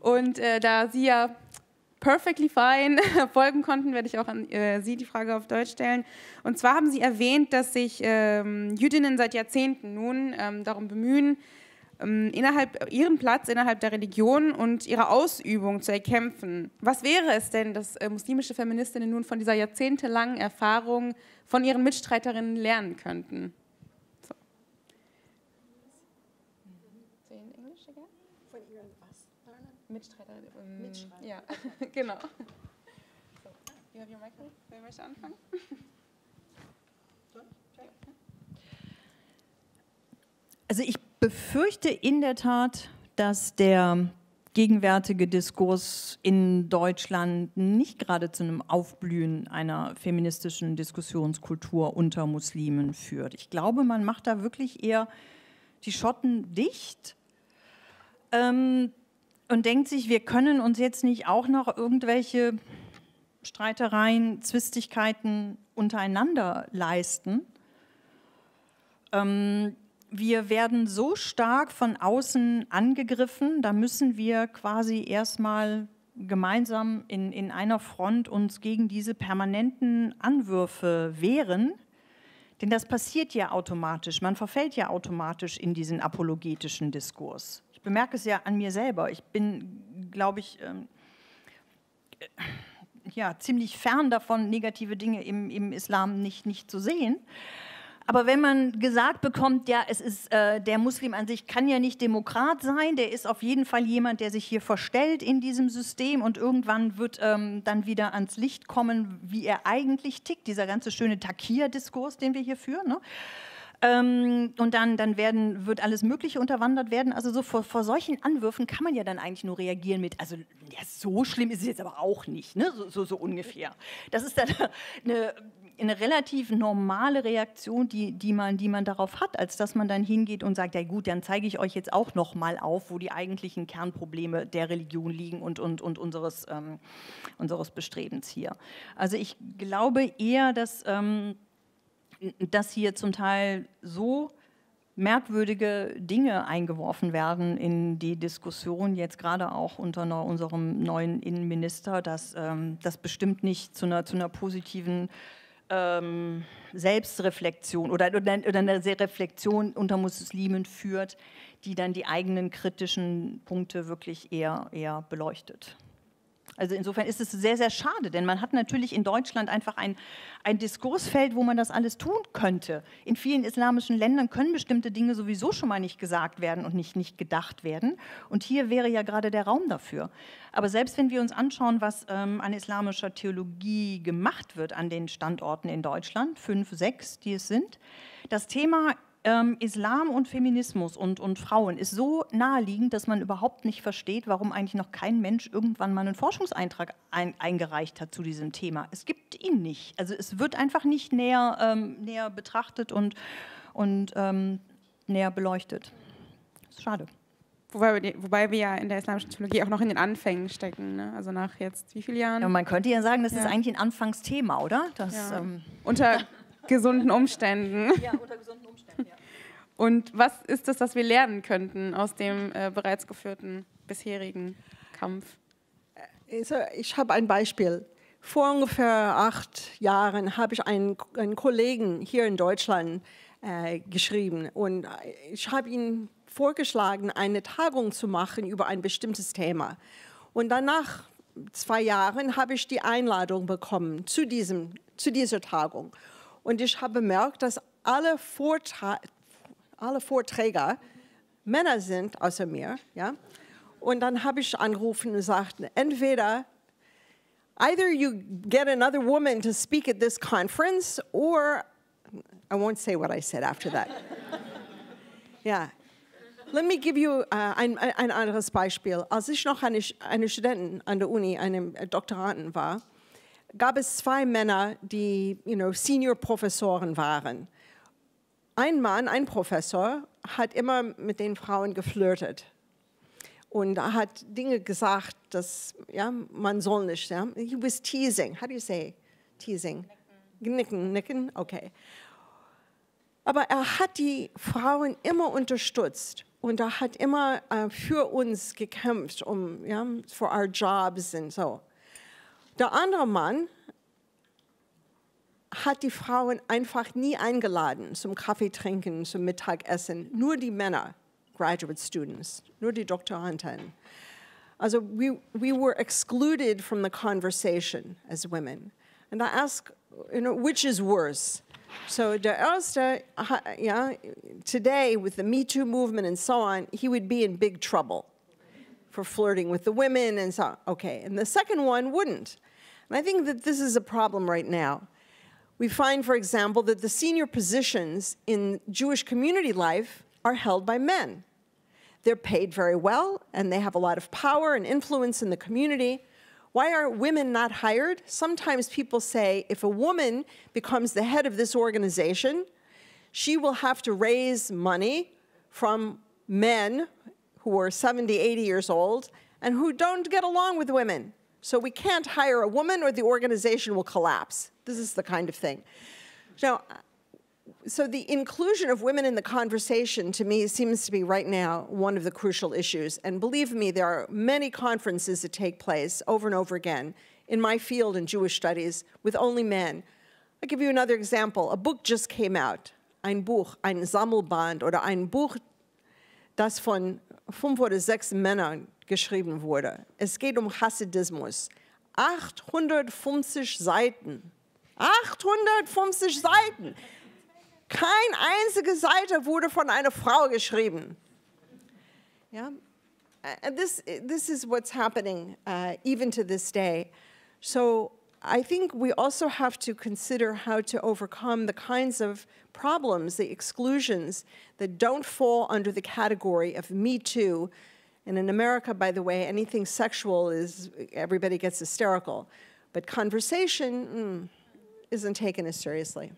Und äh, da Sie ja perfectly fine folgen konnten, werde ich auch an äh, Sie die Frage auf Deutsch stellen. Und zwar haben Sie erwähnt, dass sich ähm, Jüdinnen seit Jahrzehnten nun ähm, darum bemühen, ähm, innerhalb, ihren Platz innerhalb der Religion und ihrer Ausübung zu erkämpfen. Was wäre es denn, dass äh, muslimische Feministinnen nun von dieser jahrzehntelangen Erfahrung von ihren Mitstreiterinnen lernen könnten? Mhm. Ja, genau. You have your microphone? Wer möchte anfangen? Also ich befürchte in der Tat, dass der gegenwärtige Diskurs in Deutschland nicht gerade zu einem Aufblühen einer feministischen Diskussionskultur unter Muslimen führt. Ich glaube, man macht da wirklich eher die Schotten dicht. Ähm, und denkt sich, wir können uns jetzt nicht auch noch irgendwelche Streitereien, Zwistigkeiten untereinander leisten. Ähm, wir werden so stark von außen angegriffen, da müssen wir quasi erstmal gemeinsam in, in einer Front uns gegen diese permanenten Anwürfe wehren. Denn das passiert ja automatisch, man verfällt ja automatisch in diesen apologetischen Diskurs bemerke es ja an mir selber. Ich bin, glaube ich, ähm, ja, ziemlich fern davon, negative Dinge im, im Islam nicht, nicht zu sehen. Aber wenn man gesagt bekommt, ja, es ist äh, der Muslim an sich kann ja nicht Demokrat sein, der ist auf jeden Fall jemand, der sich hier verstellt in diesem System und irgendwann wird ähm, dann wieder ans Licht kommen, wie er eigentlich tickt, dieser ganze schöne Takia-Diskurs, den wir hier führen. Ne? Ähm, und dann, dann werden, wird alles Mögliche unterwandert werden. Also so vor, vor solchen Anwürfen kann man ja dann eigentlich nur reagieren mit, also ja, so schlimm ist es jetzt aber auch nicht, ne? so, so, so ungefähr. Das ist dann eine, eine relativ normale Reaktion, die, die, man, die man darauf hat, als dass man dann hingeht und sagt, ja gut, dann zeige ich euch jetzt auch nochmal auf, wo die eigentlichen Kernprobleme der Religion liegen und, und, und unseres, ähm, unseres Bestrebens hier. Also ich glaube eher, dass... Ähm, dass hier zum Teil so merkwürdige Dinge eingeworfen werden in die Diskussion, jetzt gerade auch unter unserem neuen Innenminister, dass ähm, das bestimmt nicht zu einer, zu einer positiven ähm, Selbstreflexion oder, oder, oder einer Reflexion unter Muslimen führt, die dann die eigenen kritischen Punkte wirklich eher, eher beleuchtet. Also insofern ist es sehr, sehr schade, denn man hat natürlich in Deutschland einfach ein, ein Diskursfeld, wo man das alles tun könnte. In vielen islamischen Ländern können bestimmte Dinge sowieso schon mal nicht gesagt werden und nicht, nicht gedacht werden. Und hier wäre ja gerade der Raum dafür. Aber selbst wenn wir uns anschauen, was ähm, an islamischer Theologie gemacht wird an den Standorten in Deutschland, fünf, sechs, die es sind, das Thema ähm, Islam und Feminismus und, und Frauen ist so naheliegend, dass man überhaupt nicht versteht, warum eigentlich noch kein Mensch irgendwann mal einen Forschungseintrag ein, eingereicht hat zu diesem Thema. Es gibt ihn nicht. Also es wird einfach nicht näher, ähm, näher betrachtet und, und ähm, näher beleuchtet. Das ist schade. Wobei wir, wobei wir ja in der islamischen Theologie auch noch in den Anfängen stecken. Ne? Also nach jetzt wie vielen Jahren? Ja, man könnte ja sagen, das ja. ist eigentlich ein Anfangsthema, oder? Das, ja. ähm Unter gesunden Umständen. Ja, unter gesunden Umständen, ja. Und was ist es, das wir lernen könnten aus dem äh, bereits geführten bisherigen Kampf? Äh, ich habe ein Beispiel. Vor ungefähr acht Jahren habe ich einen, einen Kollegen hier in Deutschland äh, geschrieben und ich habe ihn vorgeschlagen, eine Tagung zu machen über ein bestimmtes Thema. Und danach, zwei Jahren, habe ich die Einladung bekommen zu, diesem, zu dieser Tagung. Und ich habe bemerkt, dass alle, alle Vorträger Männer sind, außer mir. Ja? Und dann habe ich angerufen und gesagt, entweder either you get another woman to speak at this conference or I won't say what I said after that. ja. Let me give you uh, ein, ein anderes Beispiel. Als ich noch eine, eine Studentin an der Uni, einem Doktoranden war, gab es zwei Männer, die you know, Senior-Professoren waren. Ein Mann, ein Professor, hat immer mit den Frauen geflirtet und hat Dinge gesagt, dass ja, man soll nicht. Ja? He was teasing. How do you say teasing? Nicken, nicken, nicken? okay. Aber er hat die Frauen immer unterstützt und er hat immer äh, für uns gekämpft, um ja, for our jobs und so. Der andere Mann hat die Frauen einfach nie eingeladen zum Kaffee trinken, zum Mittagessen. Nur die Männer, graduate students, nur die Doktoranden. Also we, we were excluded from the conversation as women. And I ask, you know, which is worse? So der Erste, yeah, today with the Me Too movement and so on, he would be in big trouble for flirting with the women and so on. Okay, and the second one wouldn't. And I think that this is a problem right now. We find, for example, that the senior positions in Jewish community life are held by men. They're paid very well, and they have a lot of power and influence in the community. Why are women not hired? Sometimes people say if a woman becomes the head of this organization, she will have to raise money from men who are 70, 80 years old and who don't get along with women. So we can't hire a woman or the organization will collapse. This is the kind of thing. Now, so the inclusion of women in the conversation to me seems to be right now one of the crucial issues. And believe me, there are many conferences that take place over and over again in my field in Jewish studies with only men. I'll give you another example. A book just came out, ein Buch, ein Sammelband oder ein Buch, das von fünf oder sechs Männern geschrieben wurde. Es geht um Hasidismus. 850 Seiten. 850 Seiten. Keine einzige Seite wurde von einer Frau geschrieben. Ja? And this, this is what's happening uh, even to this day. So I think we also have to consider how to overcome the kinds of problems, the exclusions that don't fall under the category of Me Too And in America, by the way, anything sexual is, everybody gets hysterical. But conversation mm, isn't taken as seriously.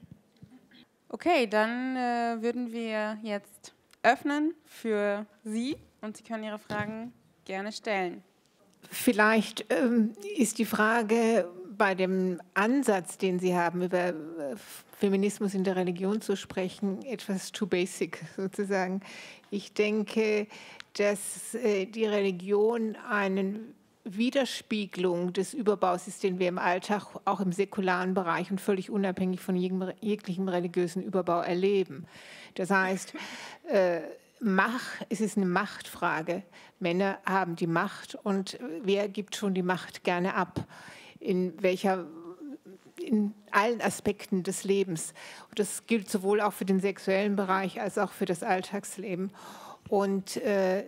Okay, dann äh, würden wir jetzt öffnen für Sie und Sie können Ihre Fragen gerne stellen. Vielleicht ähm, ist die Frage, bei dem Ansatz, den Sie haben, über äh, Feminismus in der Religion zu sprechen, etwas too basic sozusagen. Ich denke, dass äh, die Religion eine Widerspiegelung des Überbaus ist, den wir im Alltag, auch im säkularen Bereich und völlig unabhängig von jeglichem religiösen Überbau erleben. Das heißt, äh, Macht, es ist eine Machtfrage. Männer haben die Macht und wer gibt schon die Macht gerne ab? in welcher in allen Aspekten des Lebens. Und das gilt sowohl auch für den sexuellen Bereich als auch für das Alltagsleben. Und äh,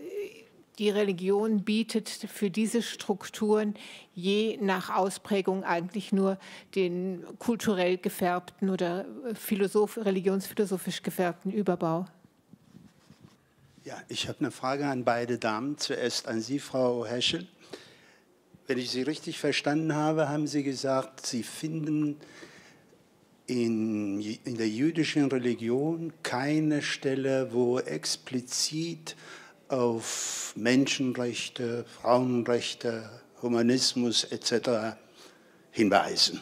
die Religion bietet für diese Strukturen je nach Ausprägung eigentlich nur den kulturell gefärbten oder äh, philosoph religionsphilosophisch gefärbten Überbau. Ja, ich habe eine Frage an beide Damen. Zuerst an Sie, Frau Heschel. Wenn ich Sie richtig verstanden habe, haben Sie gesagt, Sie finden in, in der jüdischen Religion keine Stelle, wo explizit auf Menschenrechte, Frauenrechte, Humanismus etc. hinweisen.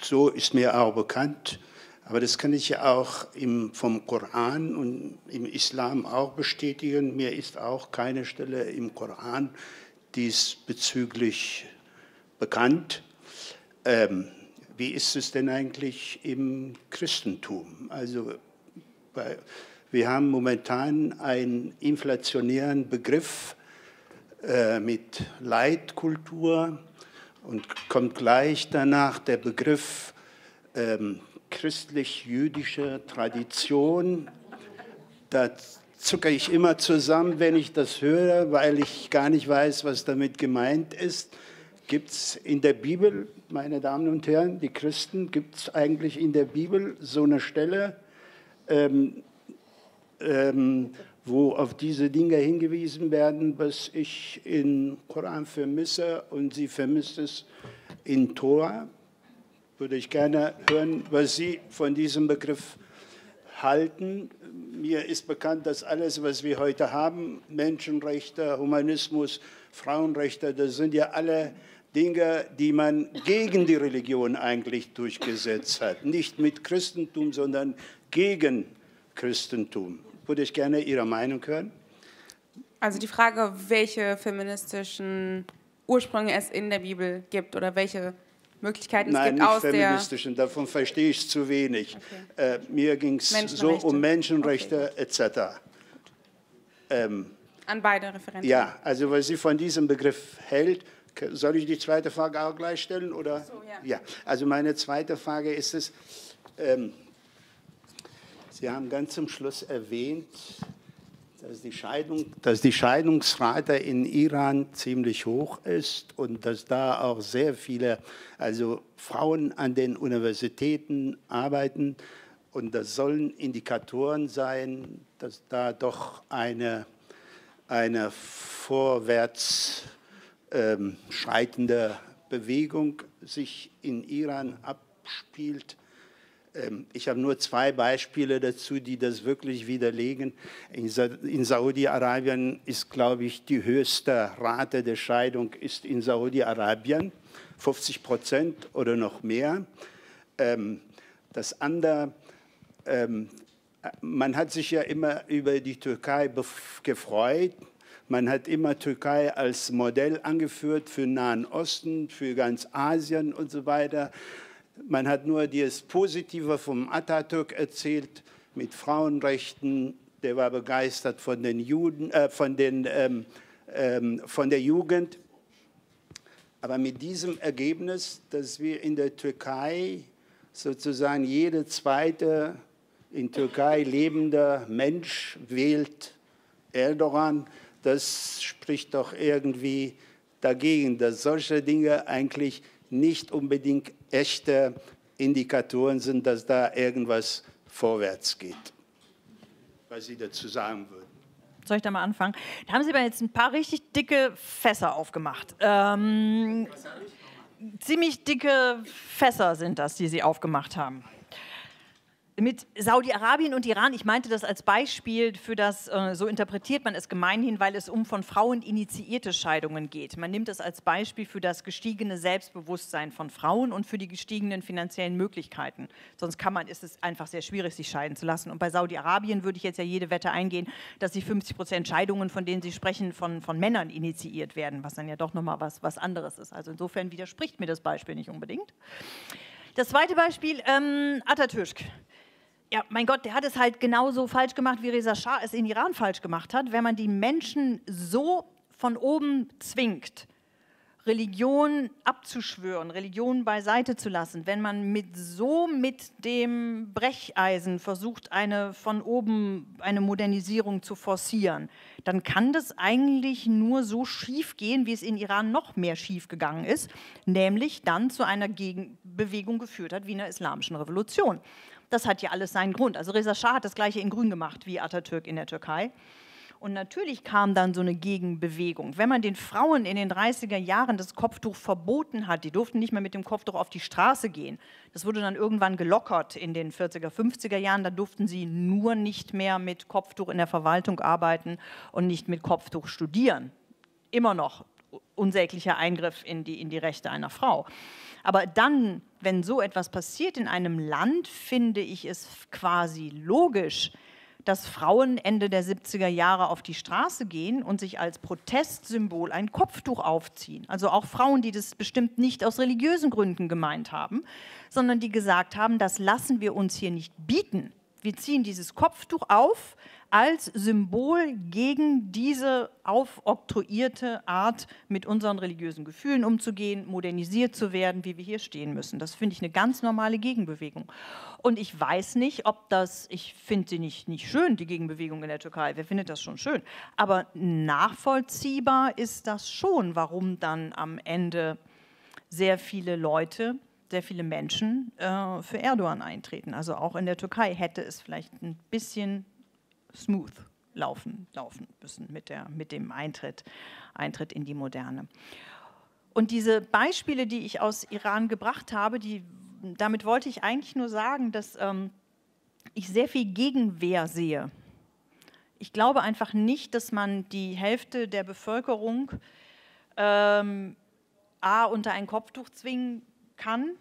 So ist mir auch bekannt, aber das kann ich ja auch im, vom Koran und im Islam auch bestätigen. Mir ist auch keine Stelle im Koran diesbezüglich bekannt. Ähm, wie ist es denn eigentlich im Christentum? Also bei, wir haben momentan einen inflationären Begriff äh, mit Leitkultur und kommt gleich danach der Begriff ähm, christlich jüdische Tradition. Das, zucke ich immer zusammen, wenn ich das höre, weil ich gar nicht weiß, was damit gemeint ist. Gibt es in der Bibel, meine Damen und Herren, die Christen, gibt es eigentlich in der Bibel so eine Stelle, ähm, ähm, wo auf diese Dinge hingewiesen werden, was ich im Koran vermisse und sie vermisst es in Tora? Würde ich gerne hören, was Sie von diesem Begriff halten mir ist bekannt, dass alles, was wir heute haben, Menschenrechte, Humanismus, Frauenrechte, das sind ja alle Dinge, die man gegen die Religion eigentlich durchgesetzt hat. Nicht mit Christentum, sondern gegen Christentum. Würde ich gerne Ihre Meinung hören. Also die Frage, welche feministischen Ursprünge es in der Bibel gibt oder welche Möglichkeiten Nein, es gibt aus feministischen, der davon verstehe ich zu wenig. Okay. Äh, mir ging es so um Menschenrechte okay. etc. Ähm, An beide Referenten. Ja, also was sie von diesem Begriff hält, soll ich die zweite Frage auch gleich stellen? Oder? So, ja. ja. Also meine zweite Frage ist es, ähm, Sie haben ganz zum Schluss erwähnt, dass die, Scheidung, dass die Scheidungsrate in Iran ziemlich hoch ist und dass da auch sehr viele also Frauen an den Universitäten arbeiten. Und das sollen Indikatoren sein, dass da doch eine, eine vorwärts ähm, schreitende Bewegung sich in Iran abspielt. Ähm, ich habe nur zwei Beispiele dazu, die das wirklich widerlegen. In Saudi-Arabien ist, glaube ich, die höchste Rate der Scheidung ist in Saudi-Arabien, 50 Prozent oder noch mehr. Ähm, das andere, ähm, man hat sich ja immer über die Türkei gefreut. Man hat immer Türkei als Modell angeführt für Nahen Osten, für ganz Asien und so weiter. Man hat nur das Positive vom Atatürk erzählt mit Frauenrechten. Der war begeistert von den Juden, äh, von, den, ähm, ähm, von der Jugend. Aber mit diesem Ergebnis, dass wir in der Türkei sozusagen jede zweite in Türkei lebende Mensch wählt Erdogan, das spricht doch irgendwie dagegen, dass solche Dinge eigentlich nicht unbedingt echte Indikatoren sind, dass da irgendwas vorwärts geht. Was Sie dazu sagen würden. Soll ich da mal anfangen? Da haben Sie aber jetzt ein paar richtig dicke Fässer aufgemacht. Ähm, ziemlich dicke Fässer sind das, die Sie aufgemacht haben mit Saudi-Arabien und Iran, ich meinte das als Beispiel für das, äh, so interpretiert man es gemeinhin, weil es um von Frauen initiierte Scheidungen geht. Man nimmt es als Beispiel für das gestiegene Selbstbewusstsein von Frauen und für die gestiegenen finanziellen Möglichkeiten. Sonst kann man, ist es einfach sehr schwierig, sich scheiden zu lassen. Und bei Saudi-Arabien würde ich jetzt ja jede Wette eingehen, dass die 50 Prozent Scheidungen, von denen Sie sprechen, von, von Männern initiiert werden, was dann ja doch nochmal was, was anderes ist. Also insofern widerspricht mir das Beispiel nicht unbedingt. Das zweite Beispiel, ähm, Atatürk ja, mein Gott, der hat es halt genauso falsch gemacht, wie Reza Shah es in Iran falsch gemacht hat. Wenn man die Menschen so von oben zwingt, Religion abzuschwören, Religion beiseite zu lassen, wenn man mit so mit dem Brecheisen versucht, eine von oben eine Modernisierung zu forcieren, dann kann das eigentlich nur so schief gehen, wie es in Iran noch mehr schief gegangen ist, nämlich dann zu einer Gegenbewegung geführt hat wie in der islamischen Revolution. Das hat ja alles seinen Grund. Also Reza Shah hat das gleiche in Grün gemacht wie Atatürk in der Türkei. Und natürlich kam dann so eine Gegenbewegung. Wenn man den Frauen in den 30er Jahren das Kopftuch verboten hat, die durften nicht mehr mit dem Kopftuch auf die Straße gehen. Das wurde dann irgendwann gelockert in den 40er, 50er Jahren. Da durften sie nur nicht mehr mit Kopftuch in der Verwaltung arbeiten und nicht mit Kopftuch studieren. Immer noch unsäglicher Eingriff in die, in die Rechte einer Frau. Aber dann, wenn so etwas passiert in einem Land, finde ich es quasi logisch, dass Frauen Ende der 70er Jahre auf die Straße gehen und sich als Protestsymbol ein Kopftuch aufziehen. Also auch Frauen, die das bestimmt nicht aus religiösen Gründen gemeint haben, sondern die gesagt haben, das lassen wir uns hier nicht bieten. Wir ziehen dieses Kopftuch auf als Symbol gegen diese aufoktroyierte Art, mit unseren religiösen Gefühlen umzugehen, modernisiert zu werden, wie wir hier stehen müssen. Das finde ich eine ganz normale Gegenbewegung. Und ich weiß nicht, ob das, ich finde sie nicht, nicht schön, die Gegenbewegung in der Türkei, wer findet das schon schön, aber nachvollziehbar ist das schon, warum dann am Ende sehr viele Leute sehr viele Menschen äh, für Erdogan eintreten. Also auch in der Türkei hätte es vielleicht ein bisschen smooth laufen, laufen müssen mit, der, mit dem Eintritt, Eintritt in die Moderne. Und diese Beispiele, die ich aus Iran gebracht habe, die, damit wollte ich eigentlich nur sagen, dass ähm, ich sehr viel Gegenwehr sehe. Ich glaube einfach nicht, dass man die Hälfte der Bevölkerung ähm, A unter ein Kopftuch zwingen kann,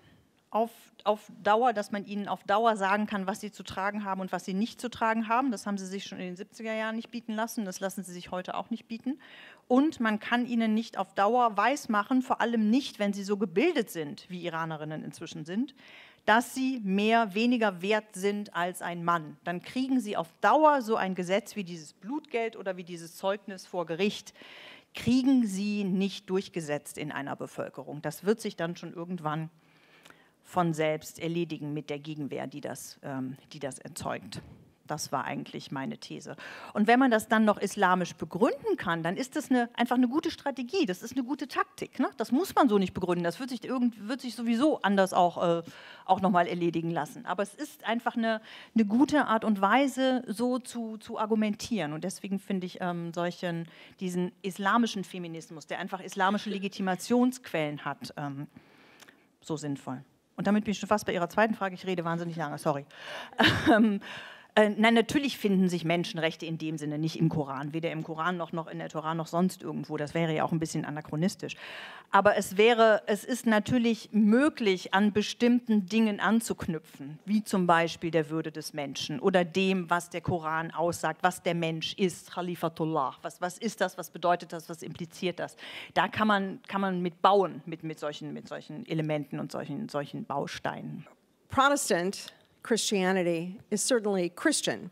auf, auf Dauer, dass man ihnen auf Dauer sagen kann, was sie zu tragen haben und was sie nicht zu tragen haben. Das haben sie sich schon in den 70er Jahren nicht bieten lassen, das lassen sie sich heute auch nicht bieten. Und man kann ihnen nicht auf Dauer weismachen, vor allem nicht, wenn sie so gebildet sind, wie Iranerinnen inzwischen sind, dass sie mehr, weniger wert sind als ein Mann. Dann kriegen sie auf Dauer so ein Gesetz wie dieses Blutgeld oder wie dieses Zeugnis vor Gericht, kriegen sie nicht durchgesetzt in einer Bevölkerung. Das wird sich dann schon irgendwann von selbst erledigen mit der Gegenwehr, die das, ähm, die das erzeugt. Das war eigentlich meine These. Und wenn man das dann noch islamisch begründen kann, dann ist das eine, einfach eine gute Strategie, das ist eine gute Taktik. Ne? Das muss man so nicht begründen, das wird sich, irgend, wird sich sowieso anders auch, äh, auch nochmal erledigen lassen. Aber es ist einfach eine, eine gute Art und Weise, so zu, zu argumentieren. Und deswegen finde ich ähm, solchen, diesen islamischen Feminismus, der einfach islamische Legitimationsquellen hat, ähm, so sinnvoll. Und damit bin ich schon fast bei Ihrer zweiten Frage. Ich rede wahnsinnig lange, sorry. Ähm, äh, nein, natürlich finden sich Menschenrechte in dem Sinne nicht im Koran, weder im Koran noch, noch in der Torah noch sonst irgendwo. Das wäre ja auch ein bisschen anachronistisch. Aber es wäre, es ist natürlich möglich, an bestimmten Dingen anzuknüpfen, wie zum Beispiel der Würde des Menschen oder dem, was der Koran aussagt, was der Mensch ist, Khalifatullah. Was, was ist das, was bedeutet das, was impliziert das? Da kann man, kann man mit bauen, mit, mit, solchen, mit solchen Elementen und solchen, solchen Bausteinen. Protestant Christianity is certainly Christian.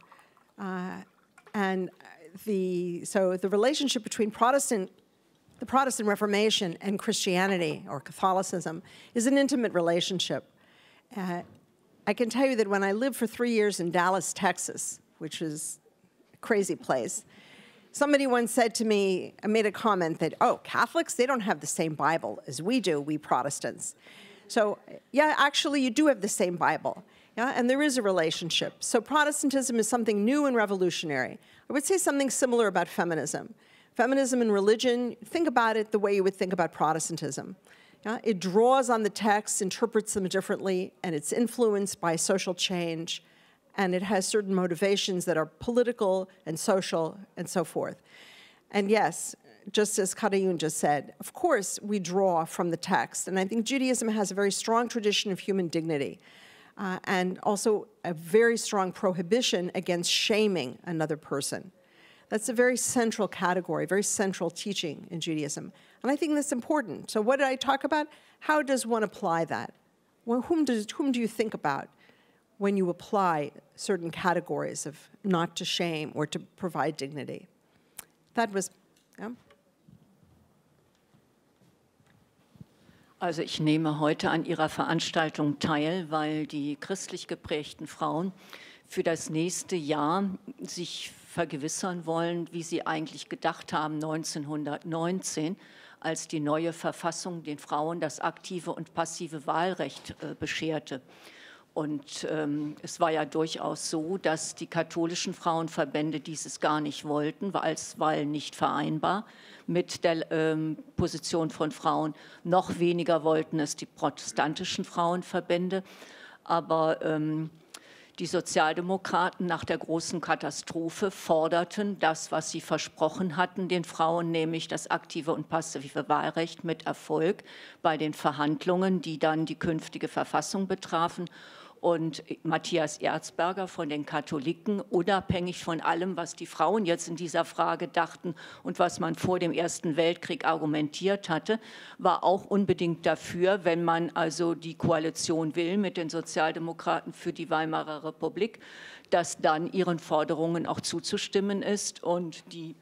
Uh, and the, so the relationship between Protestant, the Protestant Reformation and Christianity or Catholicism is an intimate relationship. Uh, I can tell you that when I lived for three years in Dallas, Texas, which is a crazy place, somebody once said to me, I uh, made a comment that, oh, Catholics, they don't have the same Bible as we do, we Protestants. So, yeah, actually, you do have the same Bible. Yeah, and there is a relationship. So Protestantism is something new and revolutionary. I would say something similar about feminism. Feminism and religion, think about it the way you would think about Protestantism. Yeah, it draws on the texts, interprets them differently, and it's influenced by social change, and it has certain motivations that are political and social and so forth. And yes, just as Karayun just said, of course we draw from the text, and I think Judaism has a very strong tradition of human dignity uh, and also a very strong prohibition against shaming another person. That's a very central category, very central teaching in Judaism. And I think that's important. So what did I talk about? How does one apply that? Well, whom, does, whom do you think about when you apply certain categories of not to shame or to provide dignity? That was Also ich nehme heute an Ihrer Veranstaltung teil, weil die christlich geprägten Frauen für das nächste Jahr sich vergewissern wollen, wie sie eigentlich gedacht haben 1919, als die neue Verfassung den Frauen das aktive und passive Wahlrecht äh, bescherte. Und ähm, es war ja durchaus so, dass die katholischen Frauenverbände dieses gar nicht wollten, als weil nicht vereinbar mit der ähm, Position von Frauen. Noch weniger wollten es die protestantischen Frauenverbände. Aber ähm, die Sozialdemokraten nach der großen Katastrophe forderten das, was sie versprochen hatten den Frauen, nämlich das aktive und passive Wahlrecht mit Erfolg bei den Verhandlungen, die dann die künftige Verfassung betrafen und Matthias Erzberger von den Katholiken, unabhängig von allem, was die Frauen jetzt in dieser Frage dachten und was man vor dem Ersten Weltkrieg argumentiert hatte, war auch unbedingt dafür, wenn man also die Koalition will mit den Sozialdemokraten für die Weimarer Republik, dass dann ihren Forderungen auch zuzustimmen ist und die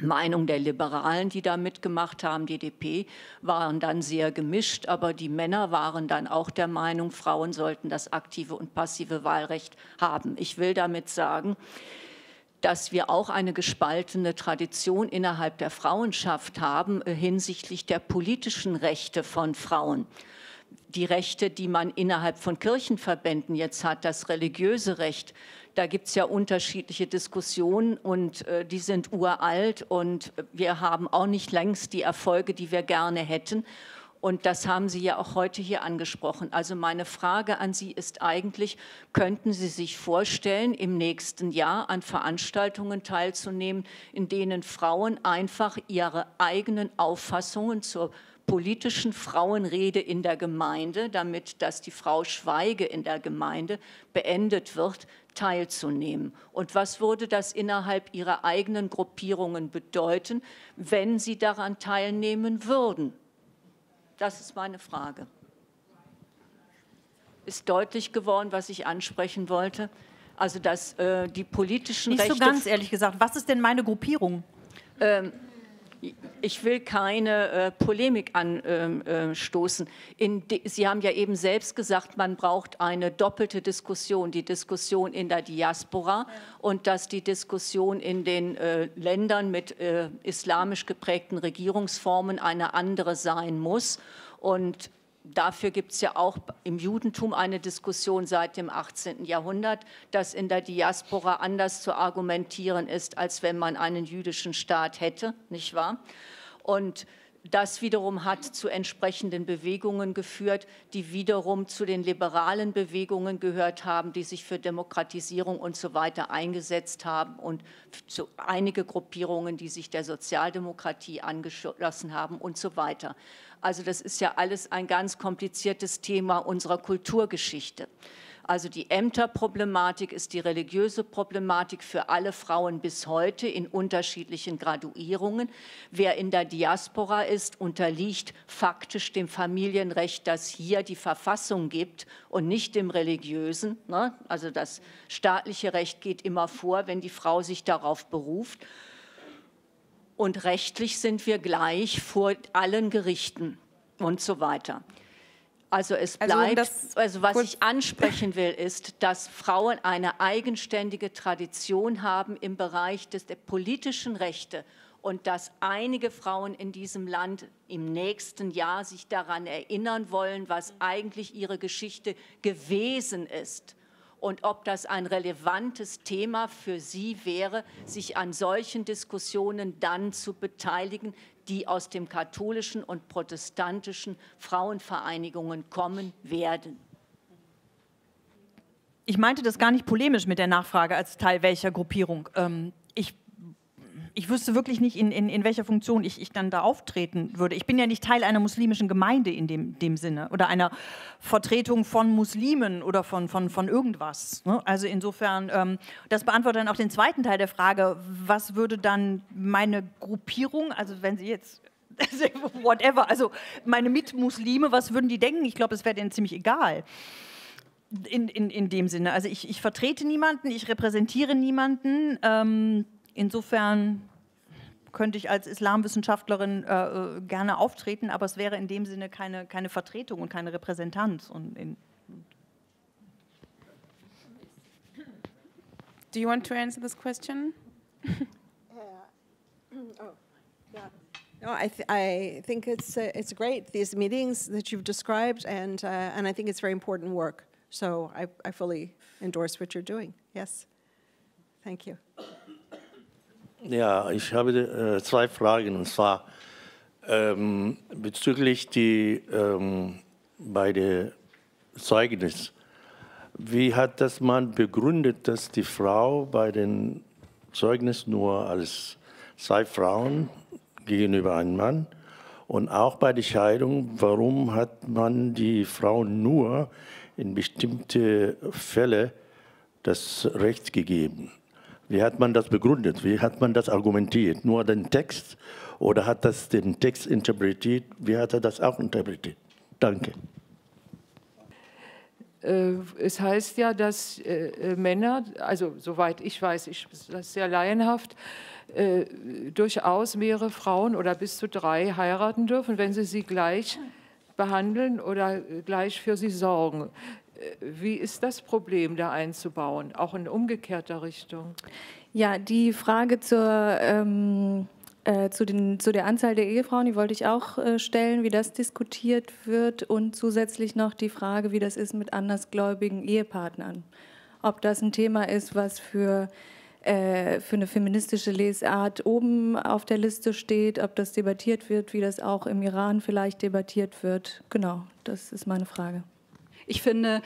Meinung der Liberalen, die da mitgemacht haben, DDP, waren dann sehr gemischt, aber die Männer waren dann auch der Meinung, Frauen sollten das aktive und passive Wahlrecht haben. Ich will damit sagen, dass wir auch eine gespaltene Tradition innerhalb der Frauenschaft haben äh, hinsichtlich der politischen Rechte von Frauen die Rechte, die man innerhalb von Kirchenverbänden jetzt hat, das religiöse Recht, da gibt es ja unterschiedliche Diskussionen und äh, die sind uralt und wir haben auch nicht längst die Erfolge, die wir gerne hätten. Und das haben Sie ja auch heute hier angesprochen. Also meine Frage an Sie ist eigentlich, könnten Sie sich vorstellen, im nächsten Jahr an Veranstaltungen teilzunehmen, in denen Frauen einfach ihre eigenen Auffassungen zur politischen Frauenrede in der Gemeinde, damit dass die Frau Schweige in der Gemeinde beendet wird, teilzunehmen. Und was würde das innerhalb ihrer eigenen Gruppierungen bedeuten, wenn sie daran teilnehmen würden? Das ist meine Frage. Ist deutlich geworden, was ich ansprechen wollte? Also, dass äh, die politischen Nicht Rechte... Nicht so ganz, ehrlich gesagt. Was ist denn meine Gruppierung? Ähm, ich will keine äh, Polemik anstoßen. Ähm, ähm Sie haben ja eben selbst gesagt, man braucht eine doppelte Diskussion, die Diskussion in der Diaspora ja. und dass die Diskussion in den äh, Ländern mit äh, islamisch geprägten Regierungsformen eine andere sein muss. Und dafür gibt es ja auch im Judentum eine Diskussion seit dem 18. Jahrhundert, dass in der Diaspora anders zu argumentieren ist, als wenn man einen jüdischen Staat hätte, nicht wahr? Und das wiederum hat zu entsprechenden Bewegungen geführt, die wiederum zu den liberalen Bewegungen gehört haben, die sich für Demokratisierung und so weiter eingesetzt haben und zu einige Gruppierungen, die sich der Sozialdemokratie angeschlossen haben und so weiter. Also das ist ja alles ein ganz kompliziertes Thema unserer Kulturgeschichte. Also die Ämterproblematik ist die religiöse Problematik für alle Frauen bis heute in unterschiedlichen Graduierungen. Wer in der Diaspora ist, unterliegt faktisch dem Familienrecht, das hier die Verfassung gibt und nicht dem religiösen. Ne? Also das staatliche Recht geht immer vor, wenn die Frau sich darauf beruft und rechtlich sind wir gleich vor allen Gerichten und so weiter. Also es also bleibt, also, also was ich ansprechen will, ist, dass Frauen eine eigenständige Tradition haben im Bereich des, der politischen Rechte und dass einige Frauen in diesem Land im nächsten Jahr sich daran erinnern wollen, was eigentlich ihre Geschichte gewesen ist und ob das ein relevantes Thema für Sie wäre, sich an solchen Diskussionen dann zu beteiligen, die aus dem katholischen und protestantischen Frauenvereinigungen kommen werden. Ich meinte das gar nicht polemisch mit der Nachfrage als Teil welcher Gruppierung. Ähm, ich wüsste wirklich nicht, in, in, in welcher Funktion ich, ich dann da auftreten würde. Ich bin ja nicht Teil einer muslimischen Gemeinde in dem, dem Sinne oder einer Vertretung von Muslimen oder von, von, von irgendwas. Ne? Also insofern, ähm, das beantwortet dann auch den zweiten Teil der Frage, was würde dann meine Gruppierung, also wenn Sie jetzt whatever, also meine Mitmuslime, was würden die denken? Ich glaube, es wäre denen ziemlich egal. In, in, in dem Sinne. Also ich, ich vertrete niemanden, ich repräsentiere niemanden. Ähm, Insofern könnte ich als Islamwissenschaftlerin äh, äh, gerne auftreten, aber es wäre in dem Sinne keine, keine Vertretung und keine Repräsentanz. Und in, Do you want to answer this question? oh, No, I, th I think it's uh, it's great these meetings that you've described, and uh, and I think it's very important work. So I, I fully endorse what you're doing. Yes, thank you. Ja, ich habe äh, zwei Fragen. Und zwar ähm, bezüglich die ähm, bei der Zeugnis. Wie hat das man begründet, dass die Frau bei den Zeugnis nur als zwei Frauen gegenüber einem Mann und auch bei der Scheidung, warum hat man die Frau nur in bestimmte Fälle das Recht gegeben? Wie hat man das begründet? Wie hat man das argumentiert? Nur den Text oder hat das den Text interpretiert? Wie hat er das auch interpretiert? Danke. Äh, es heißt ja, dass äh, äh, Männer, also soweit ich weiß, ich, das ist sehr laienhaft, durchaus mehrere Frauen oder bis zu drei heiraten dürfen, wenn sie sie gleich behandeln oder gleich für sie sorgen. Wie ist das Problem da einzubauen, auch in umgekehrter Richtung? Ja, die Frage zur, ähm, äh, zu, den, zu der Anzahl der Ehefrauen, die wollte ich auch äh, stellen, wie das diskutiert wird und zusätzlich noch die Frage, wie das ist mit andersgläubigen Ehepartnern. Ob das ein Thema ist, was für äh, für eine feministische Lesart oben auf der Liste steht, ob das debattiert wird, wie das auch im Iran vielleicht debattiert wird. Genau, das ist meine Frage ich finde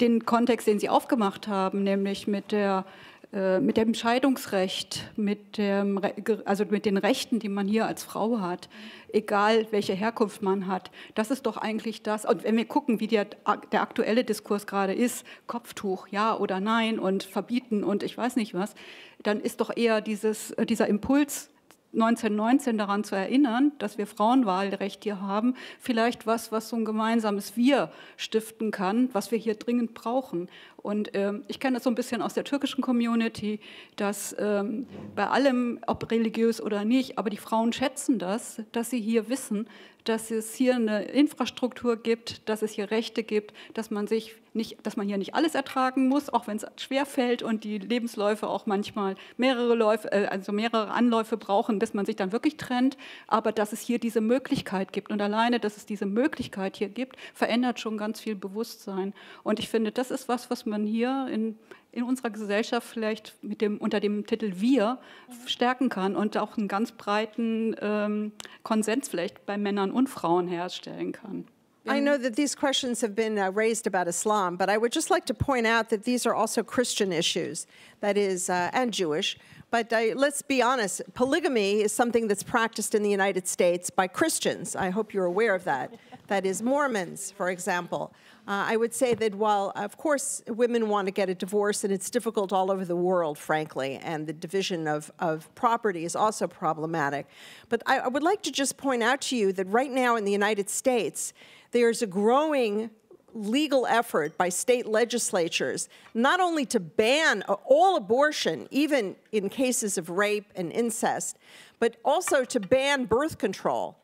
den Kontext, den Sie aufgemacht haben, nämlich mit der äh, mit dem Scheidungsrecht, mit, dem, also mit den Rechten, die man hier als Frau hat, egal welche Herkunft man hat, das ist doch eigentlich das. Und wenn wir gucken, wie der, der aktuelle Diskurs gerade ist, Kopftuch, ja oder nein und verbieten und ich weiß nicht was, dann ist doch eher dieses, äh, dieser Impuls 1919 daran zu erinnern, dass wir Frauenwahlrecht hier haben, vielleicht was, was so ein gemeinsames Wir stiften kann, was wir hier dringend brauchen. Und ähm, ich kenne das so ein bisschen aus der türkischen Community, dass ähm, bei allem, ob religiös oder nicht, aber die Frauen schätzen das, dass sie hier wissen, dass es hier eine Infrastruktur gibt, dass es hier Rechte gibt, dass man sich nicht, dass man hier nicht alles ertragen muss, auch wenn es schwer fällt und die Lebensläufe auch manchmal mehrere Läufe, äh, also mehrere Anläufe brauchen, bis man sich dann wirklich trennt, aber dass es hier diese Möglichkeit gibt und alleine, dass es diese Möglichkeit hier gibt, verändert schon ganz viel Bewusstsein. Und ich finde, das ist was, was man hier in in unserer Gesellschaft vielleicht mit dem, unter dem Titel Wir stärken kann und auch einen ganz breiten ähm, Konsens vielleicht bei Männern und Frauen herstellen kann. I know that these questions have been uh, raised about Islam, but I would just like to point out that these are also Christian issues, that is, uh, and Jewish. But uh, let's be honest, polygamy is something that's practiced in the United States by Christians. I hope you're aware of that. That is Mormons, for example. Uh, I would say that while, of course, women want to get a divorce, and it's difficult all over the world, frankly, and the division of, of property is also problematic. But I, I would like to just point out to you that right now in the United States, there's a growing legal effort by state legislatures not only to ban all abortion, even in cases of rape and incest, but also to ban birth control.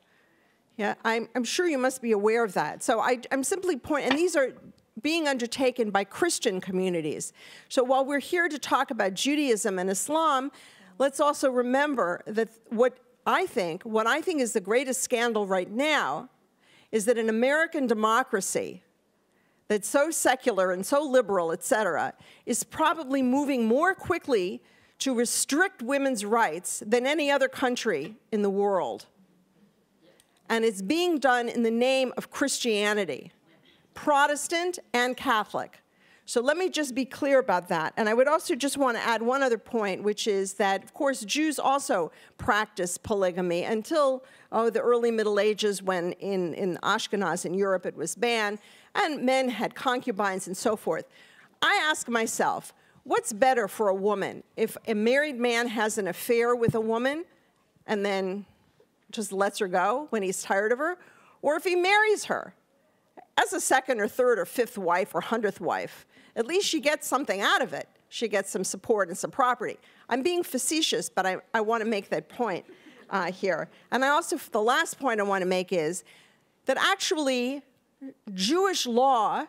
Yeah, I'm, I'm sure you must be aware of that. So I, I'm simply point, and these are being undertaken by Christian communities. So while we're here to talk about Judaism and Islam, let's also remember that what I think, what I think is the greatest scandal right now is that in American democracy, that's so secular and so liberal, et cetera, is probably moving more quickly to restrict women's rights than any other country in the world. And it's being done in the name of Christianity, Protestant and Catholic. So let me just be clear about that. And I would also just want to add one other point, which is that, of course, Jews also practice polygamy until oh, the early Middle Ages when in, in Ashkenaz in Europe it was banned and men had concubines and so forth. I ask myself, what's better for a woman? If a married man has an affair with a woman and then just lets her go when he's tired of her, or if he marries her as a second or third or fifth wife or hundredth wife, at least she gets something out of it. She gets some support and some property. I'm being facetious, but I, I want to make that point uh, here. And I also, the last point I want to make is that actually Jewish law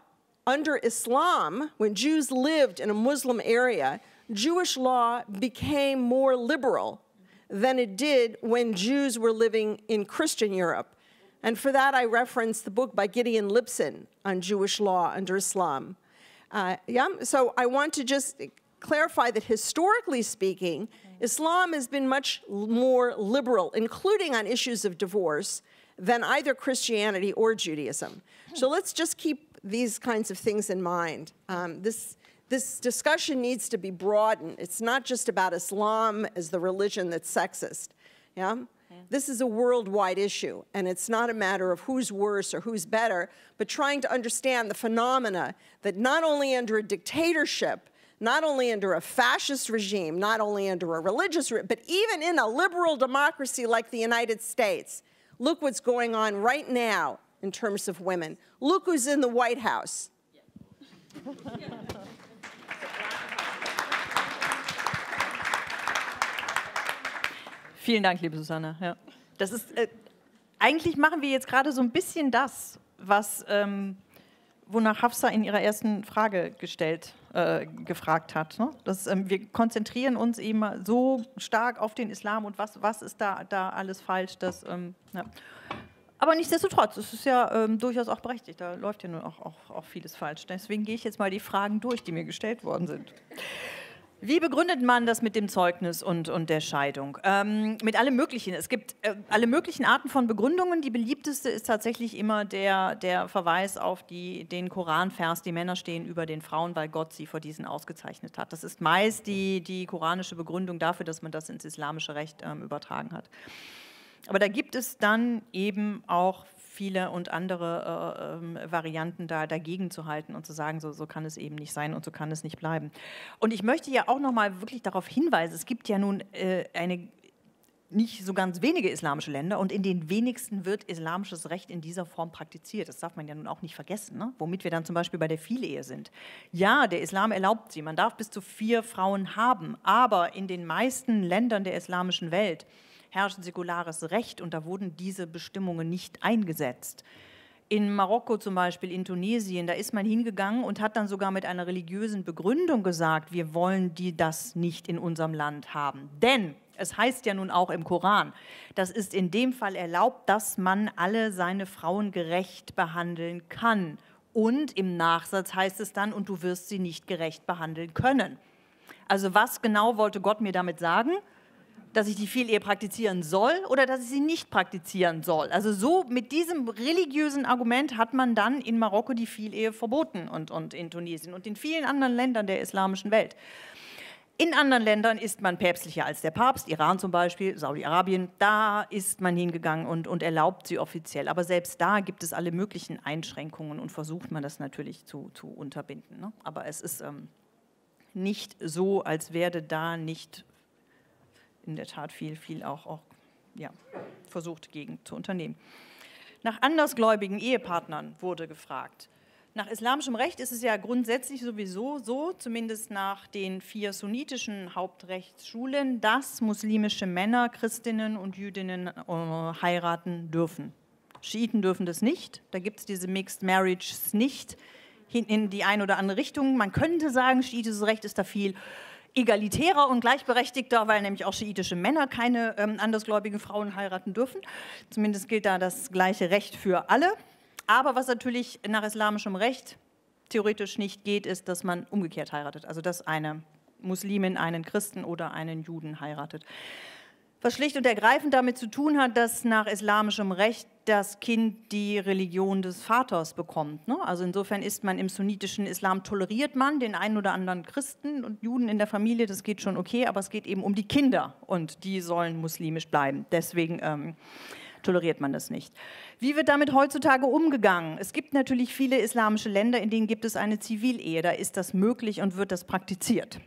under Islam, when Jews lived in a Muslim area, Jewish law became more liberal than it did when Jews were living in Christian Europe. And for that, I reference the book by Gideon Lipson on Jewish law under Islam. Uh, yeah, so I want to just clarify that historically speaking, Islam has been much more liberal, including on issues of divorce, than either Christianity or Judaism so let's just keep these kinds of things in mind. Um, this, this discussion needs to be broadened. It's not just about Islam as the religion that's sexist. Yeah? yeah? This is a worldwide issue, and it's not a matter of who's worse or who's better, but trying to understand the phenomena that not only under a dictatorship, not only under a fascist regime, not only under a religious, but even in a liberal democracy like the United States, look what's going on right now in terms of women. Look who's in the White House. Vielen Dank, liebe Susanne. Ja. Das ist, äh, eigentlich machen wir jetzt gerade so ein bisschen das, was, ähm, wonach Hafsa in ihrer ersten Frage gestellt, äh, gefragt hat. Ne? Das, ähm, wir konzentrieren uns eben so stark auf den Islam und was, was ist da, da alles falsch. Dass, ähm, ja. Aber nichtsdestotrotz, es ist ja ähm, durchaus auch berechtigt. Da läuft ja nun auch, auch, auch vieles falsch. Deswegen gehe ich jetzt mal die Fragen durch, die mir gestellt worden sind. Wie begründet man das mit dem Zeugnis und, und der Scheidung? Ähm, mit allem Möglichen. Es gibt äh, alle möglichen Arten von Begründungen. Die beliebteste ist tatsächlich immer der, der Verweis auf die, den Koranvers, die Männer stehen über den Frauen, weil Gott sie vor diesen ausgezeichnet hat. Das ist meist die, die koranische Begründung dafür, dass man das ins islamische Recht ähm, übertragen hat. Aber da gibt es dann eben auch viele und andere äh, ähm, Varianten da dagegen zu halten und zu sagen, so, so kann es eben nicht sein und so kann es nicht bleiben. Und ich möchte ja auch nochmal wirklich darauf hinweisen, es gibt ja nun äh, eine nicht so ganz wenige islamische Länder und in den wenigsten wird islamisches Recht in dieser Form praktiziert. Das darf man ja nun auch nicht vergessen, ne? womit wir dann zum Beispiel bei der Vielehe sind. Ja, der Islam erlaubt sie, man darf bis zu vier Frauen haben, aber in den meisten Ländern der islamischen Welt herrscht säkulares Recht und da wurden diese Bestimmungen nicht eingesetzt. In Marokko zum Beispiel, in Tunesien, da ist man hingegangen und hat dann sogar mit einer religiösen Begründung gesagt, wir wollen die das nicht in unserem Land haben. Denn es heißt ja nun auch im Koran, das ist in dem Fall erlaubt, dass man alle seine Frauen gerecht behandeln kann. Und im Nachsatz heißt es dann, und du wirst sie nicht gerecht behandeln können. Also was genau wollte Gott mir damit sagen? dass ich die Vielehe praktizieren soll oder dass ich sie nicht praktizieren soll. Also so mit diesem religiösen Argument hat man dann in Marokko die Vielehe verboten und, und in Tunesien und in vielen anderen Ländern der islamischen Welt. In anderen Ländern ist man päpstlicher als der Papst, Iran zum Beispiel, Saudi-Arabien, da ist man hingegangen und, und erlaubt sie offiziell. Aber selbst da gibt es alle möglichen Einschränkungen und versucht man das natürlich zu, zu unterbinden. Ne? Aber es ist ähm, nicht so, als werde da nicht in der Tat viel, viel auch, auch ja, versucht gegen zu unternehmen. Nach andersgläubigen Ehepartnern wurde gefragt. Nach islamischem Recht ist es ja grundsätzlich sowieso so, zumindest nach den vier sunnitischen Hauptrechtsschulen, dass muslimische Männer Christinnen und Jüdinnen äh, heiraten dürfen. Schiiten dürfen das nicht. Da gibt es diese Mixed Marriages nicht in die eine oder andere Richtung. Man könnte sagen, schiitisches Recht ist da viel egalitärer und gleichberechtigter, weil nämlich auch schiitische Männer keine ähm, andersgläubigen Frauen heiraten dürfen. Zumindest gilt da das gleiche Recht für alle. Aber was natürlich nach islamischem Recht theoretisch nicht geht, ist, dass man umgekehrt heiratet. Also dass eine Muslimin einen Christen oder einen Juden heiratet. Was schlicht und ergreifend damit zu tun hat, dass nach islamischem Recht das Kind die Religion des Vaters bekommt. Ne? Also insofern ist man im sunnitischen Islam toleriert man den einen oder anderen Christen und Juden in der Familie, das geht schon okay, aber es geht eben um die Kinder und die sollen muslimisch bleiben. Deswegen ähm, toleriert man das nicht. Wie wird damit heutzutage umgegangen? Es gibt natürlich viele islamische Länder, in denen gibt es eine Zivilehe, da ist das möglich und wird das praktiziert.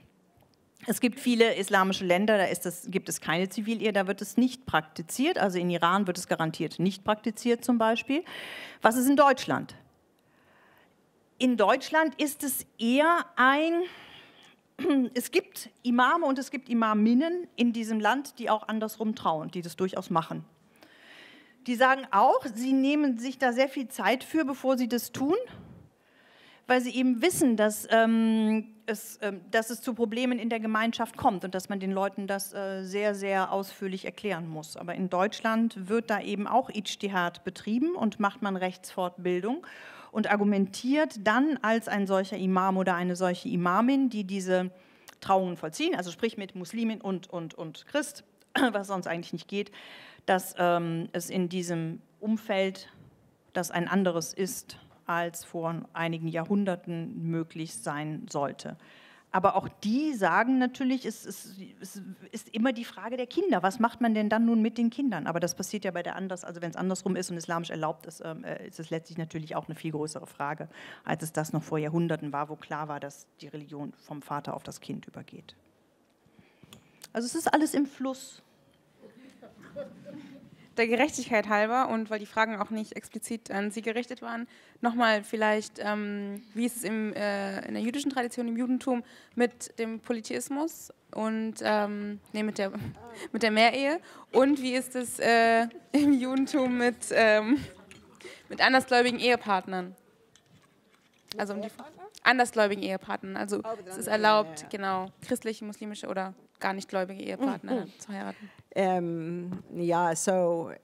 Es gibt viele islamische Länder, da das, gibt es keine Zivilehe, da wird es nicht praktiziert. Also in Iran wird es garantiert nicht praktiziert zum Beispiel. Was ist in Deutschland? In Deutschland ist es eher ein, es gibt Imame und es gibt Imaminnen in diesem Land, die auch andersrum trauen, die das durchaus machen. Die sagen auch, sie nehmen sich da sehr viel Zeit für, bevor sie das tun weil sie eben wissen, dass, ähm, es, ähm, dass es zu Problemen in der Gemeinschaft kommt und dass man den Leuten das äh, sehr, sehr ausführlich erklären muss. Aber in Deutschland wird da eben auch Ijtihad betrieben und macht man Rechtsfortbildung und argumentiert dann als ein solcher Imam oder eine solche Imamin, die diese Trauungen vollziehen, also sprich mit Muslimin und, und, und Christ, was sonst eigentlich nicht geht, dass ähm, es in diesem Umfeld, das ein anderes ist, als vor einigen Jahrhunderten möglich sein sollte. Aber auch die sagen natürlich, es, es, es, ist immer die Frage der Kinder. Was macht man denn dann nun mit den Kindern? Aber das passiert ja bei der anders, also wenn es andersrum ist und islamisch erlaubt ist, ähm, äh, ist es letztlich natürlich auch eine viel größere Frage, als es das noch vor Jahrhunderten war, wo klar war, dass die Religion vom Vater auf das Kind übergeht. Also es ist alles im Fluss der Gerechtigkeit halber und weil die Fragen auch nicht explizit an Sie gerichtet waren, nochmal vielleicht, ähm, wie ist es im, äh, in der jüdischen Tradition, im Judentum mit dem Polytheismus und ähm, nee, mit der, mit der Mehrehe und wie ist es äh, im Judentum mit, ähm, mit andersgläubigen Ehepartnern? Also um die andersgläubigen Ehepartnern. Also oh, es ist erlaubt, genau, christliche, muslimische oder gar nicht gläubige Ehepartner mhm. zu heiraten. Um, yeah, so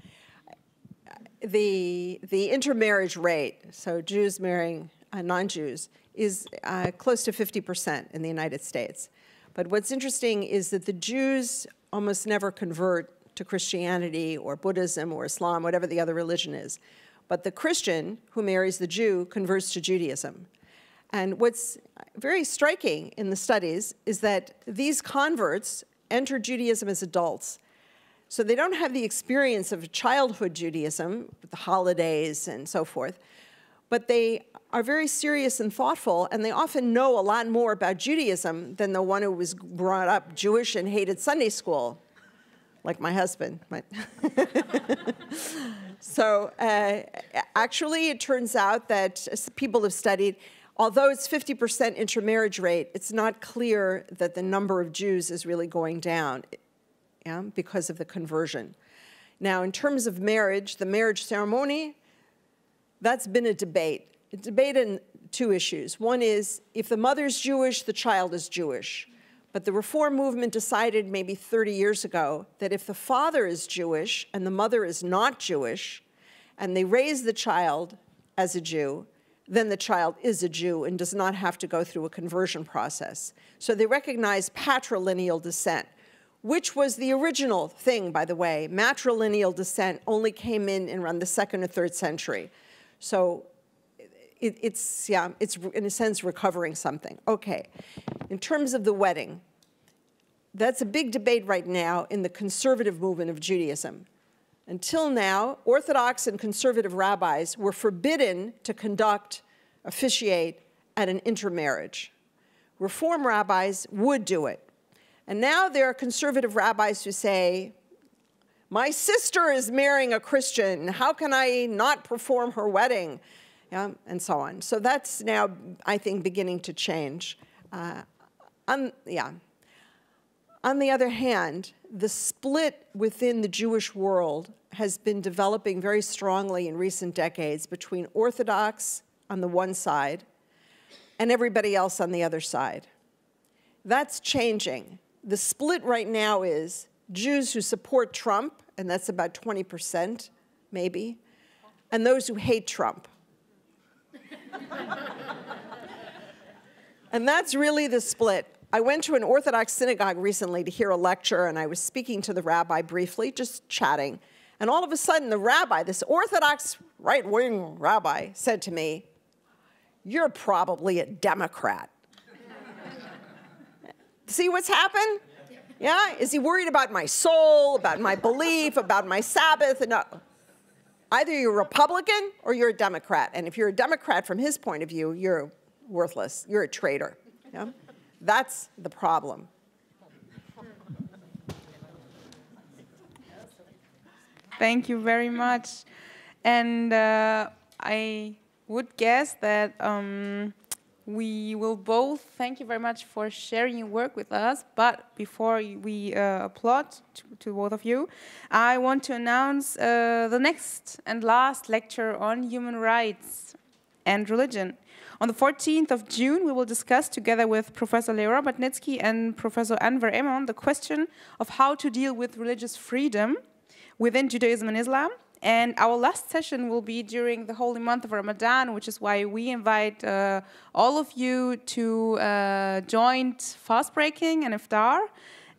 the the intermarriage rate, so Jews marrying uh, non-Jews, is uh, close to 50% in the United States. But what's interesting is that the Jews almost never convert to Christianity or Buddhism or Islam, whatever the other religion is. But the Christian who marries the Jew converts to Judaism. And what's very striking in the studies is that these converts enter Judaism as adults. So they don't have the experience of childhood Judaism, with the holidays and so forth, but they are very serious and thoughtful, and they often know a lot more about Judaism than the one who was brought up Jewish and hated Sunday school, like my husband. so uh, actually, it turns out that people have studied Although it's 50% intermarriage rate, it's not clear that the number of Jews is really going down yeah, because of the conversion. Now, in terms of marriage, the marriage ceremony, that's been a debate. A debate in two issues. One is if the mother's Jewish, the child is Jewish. But the reform movement decided maybe 30 years ago that if the father is Jewish and the mother is not Jewish, and they raise the child as a Jew, then the child is a Jew and does not have to go through a conversion process. So they recognize patrilineal descent, which was the original thing, by the way. Matrilineal descent only came in in around the second or third century. So it, it's, yeah, it's in a sense recovering something. Okay, in terms of the wedding, that's a big debate right now in the conservative movement of Judaism. Until now, Orthodox and conservative rabbis were forbidden to conduct, officiate at an intermarriage. Reform rabbis would do it. And now there are conservative rabbis who say, my sister is marrying a Christian. How can I not perform her wedding? Yeah, and so on. So that's now, I think, beginning to change. Uh, um, yeah. On the other hand, the split within the Jewish world has been developing very strongly in recent decades between Orthodox on the one side and everybody else on the other side. That's changing. The split right now is Jews who support Trump, and that's about 20%, maybe, and those who hate Trump. and that's really the split. I went to an Orthodox synagogue recently to hear a lecture, and I was speaking to the rabbi briefly, just chatting. And all of a sudden, the rabbi, this Orthodox right wing rabbi, said to me, You're probably a Democrat. See what's happened? Yeah? Is he worried about my soul, about my belief, about my Sabbath? No. Either you're a Republican or you're a Democrat. And if you're a Democrat from his point of view, you're worthless. You're a traitor. Yeah? That's the problem. Thank you very much. And uh, I would guess that um, we will both thank you very much for sharing your work with us. But before we uh, applaud to, to, both of you, I want to announce uh, the next and last lecture on human rights and religion. On the 14th of June, we will discuss together with Professor Leora Batnitzky and Professor Anver Emon the question of how to deal with religious freedom within Judaism and Islam. And our last session will be during the holy month of Ramadan, which is why we invite uh, all of you to uh, joint fast breaking and iftar.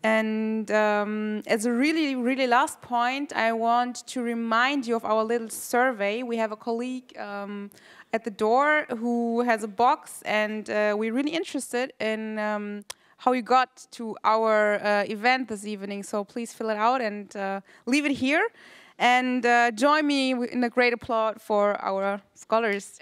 And um, as a really, really last point, I want to remind you of our little survey. We have a colleague, um, at the door who has a box, and uh, we're really interested in um, how you got to our uh, event this evening. So please fill it out and uh, leave it here. And uh, join me in a great applaud for our scholars.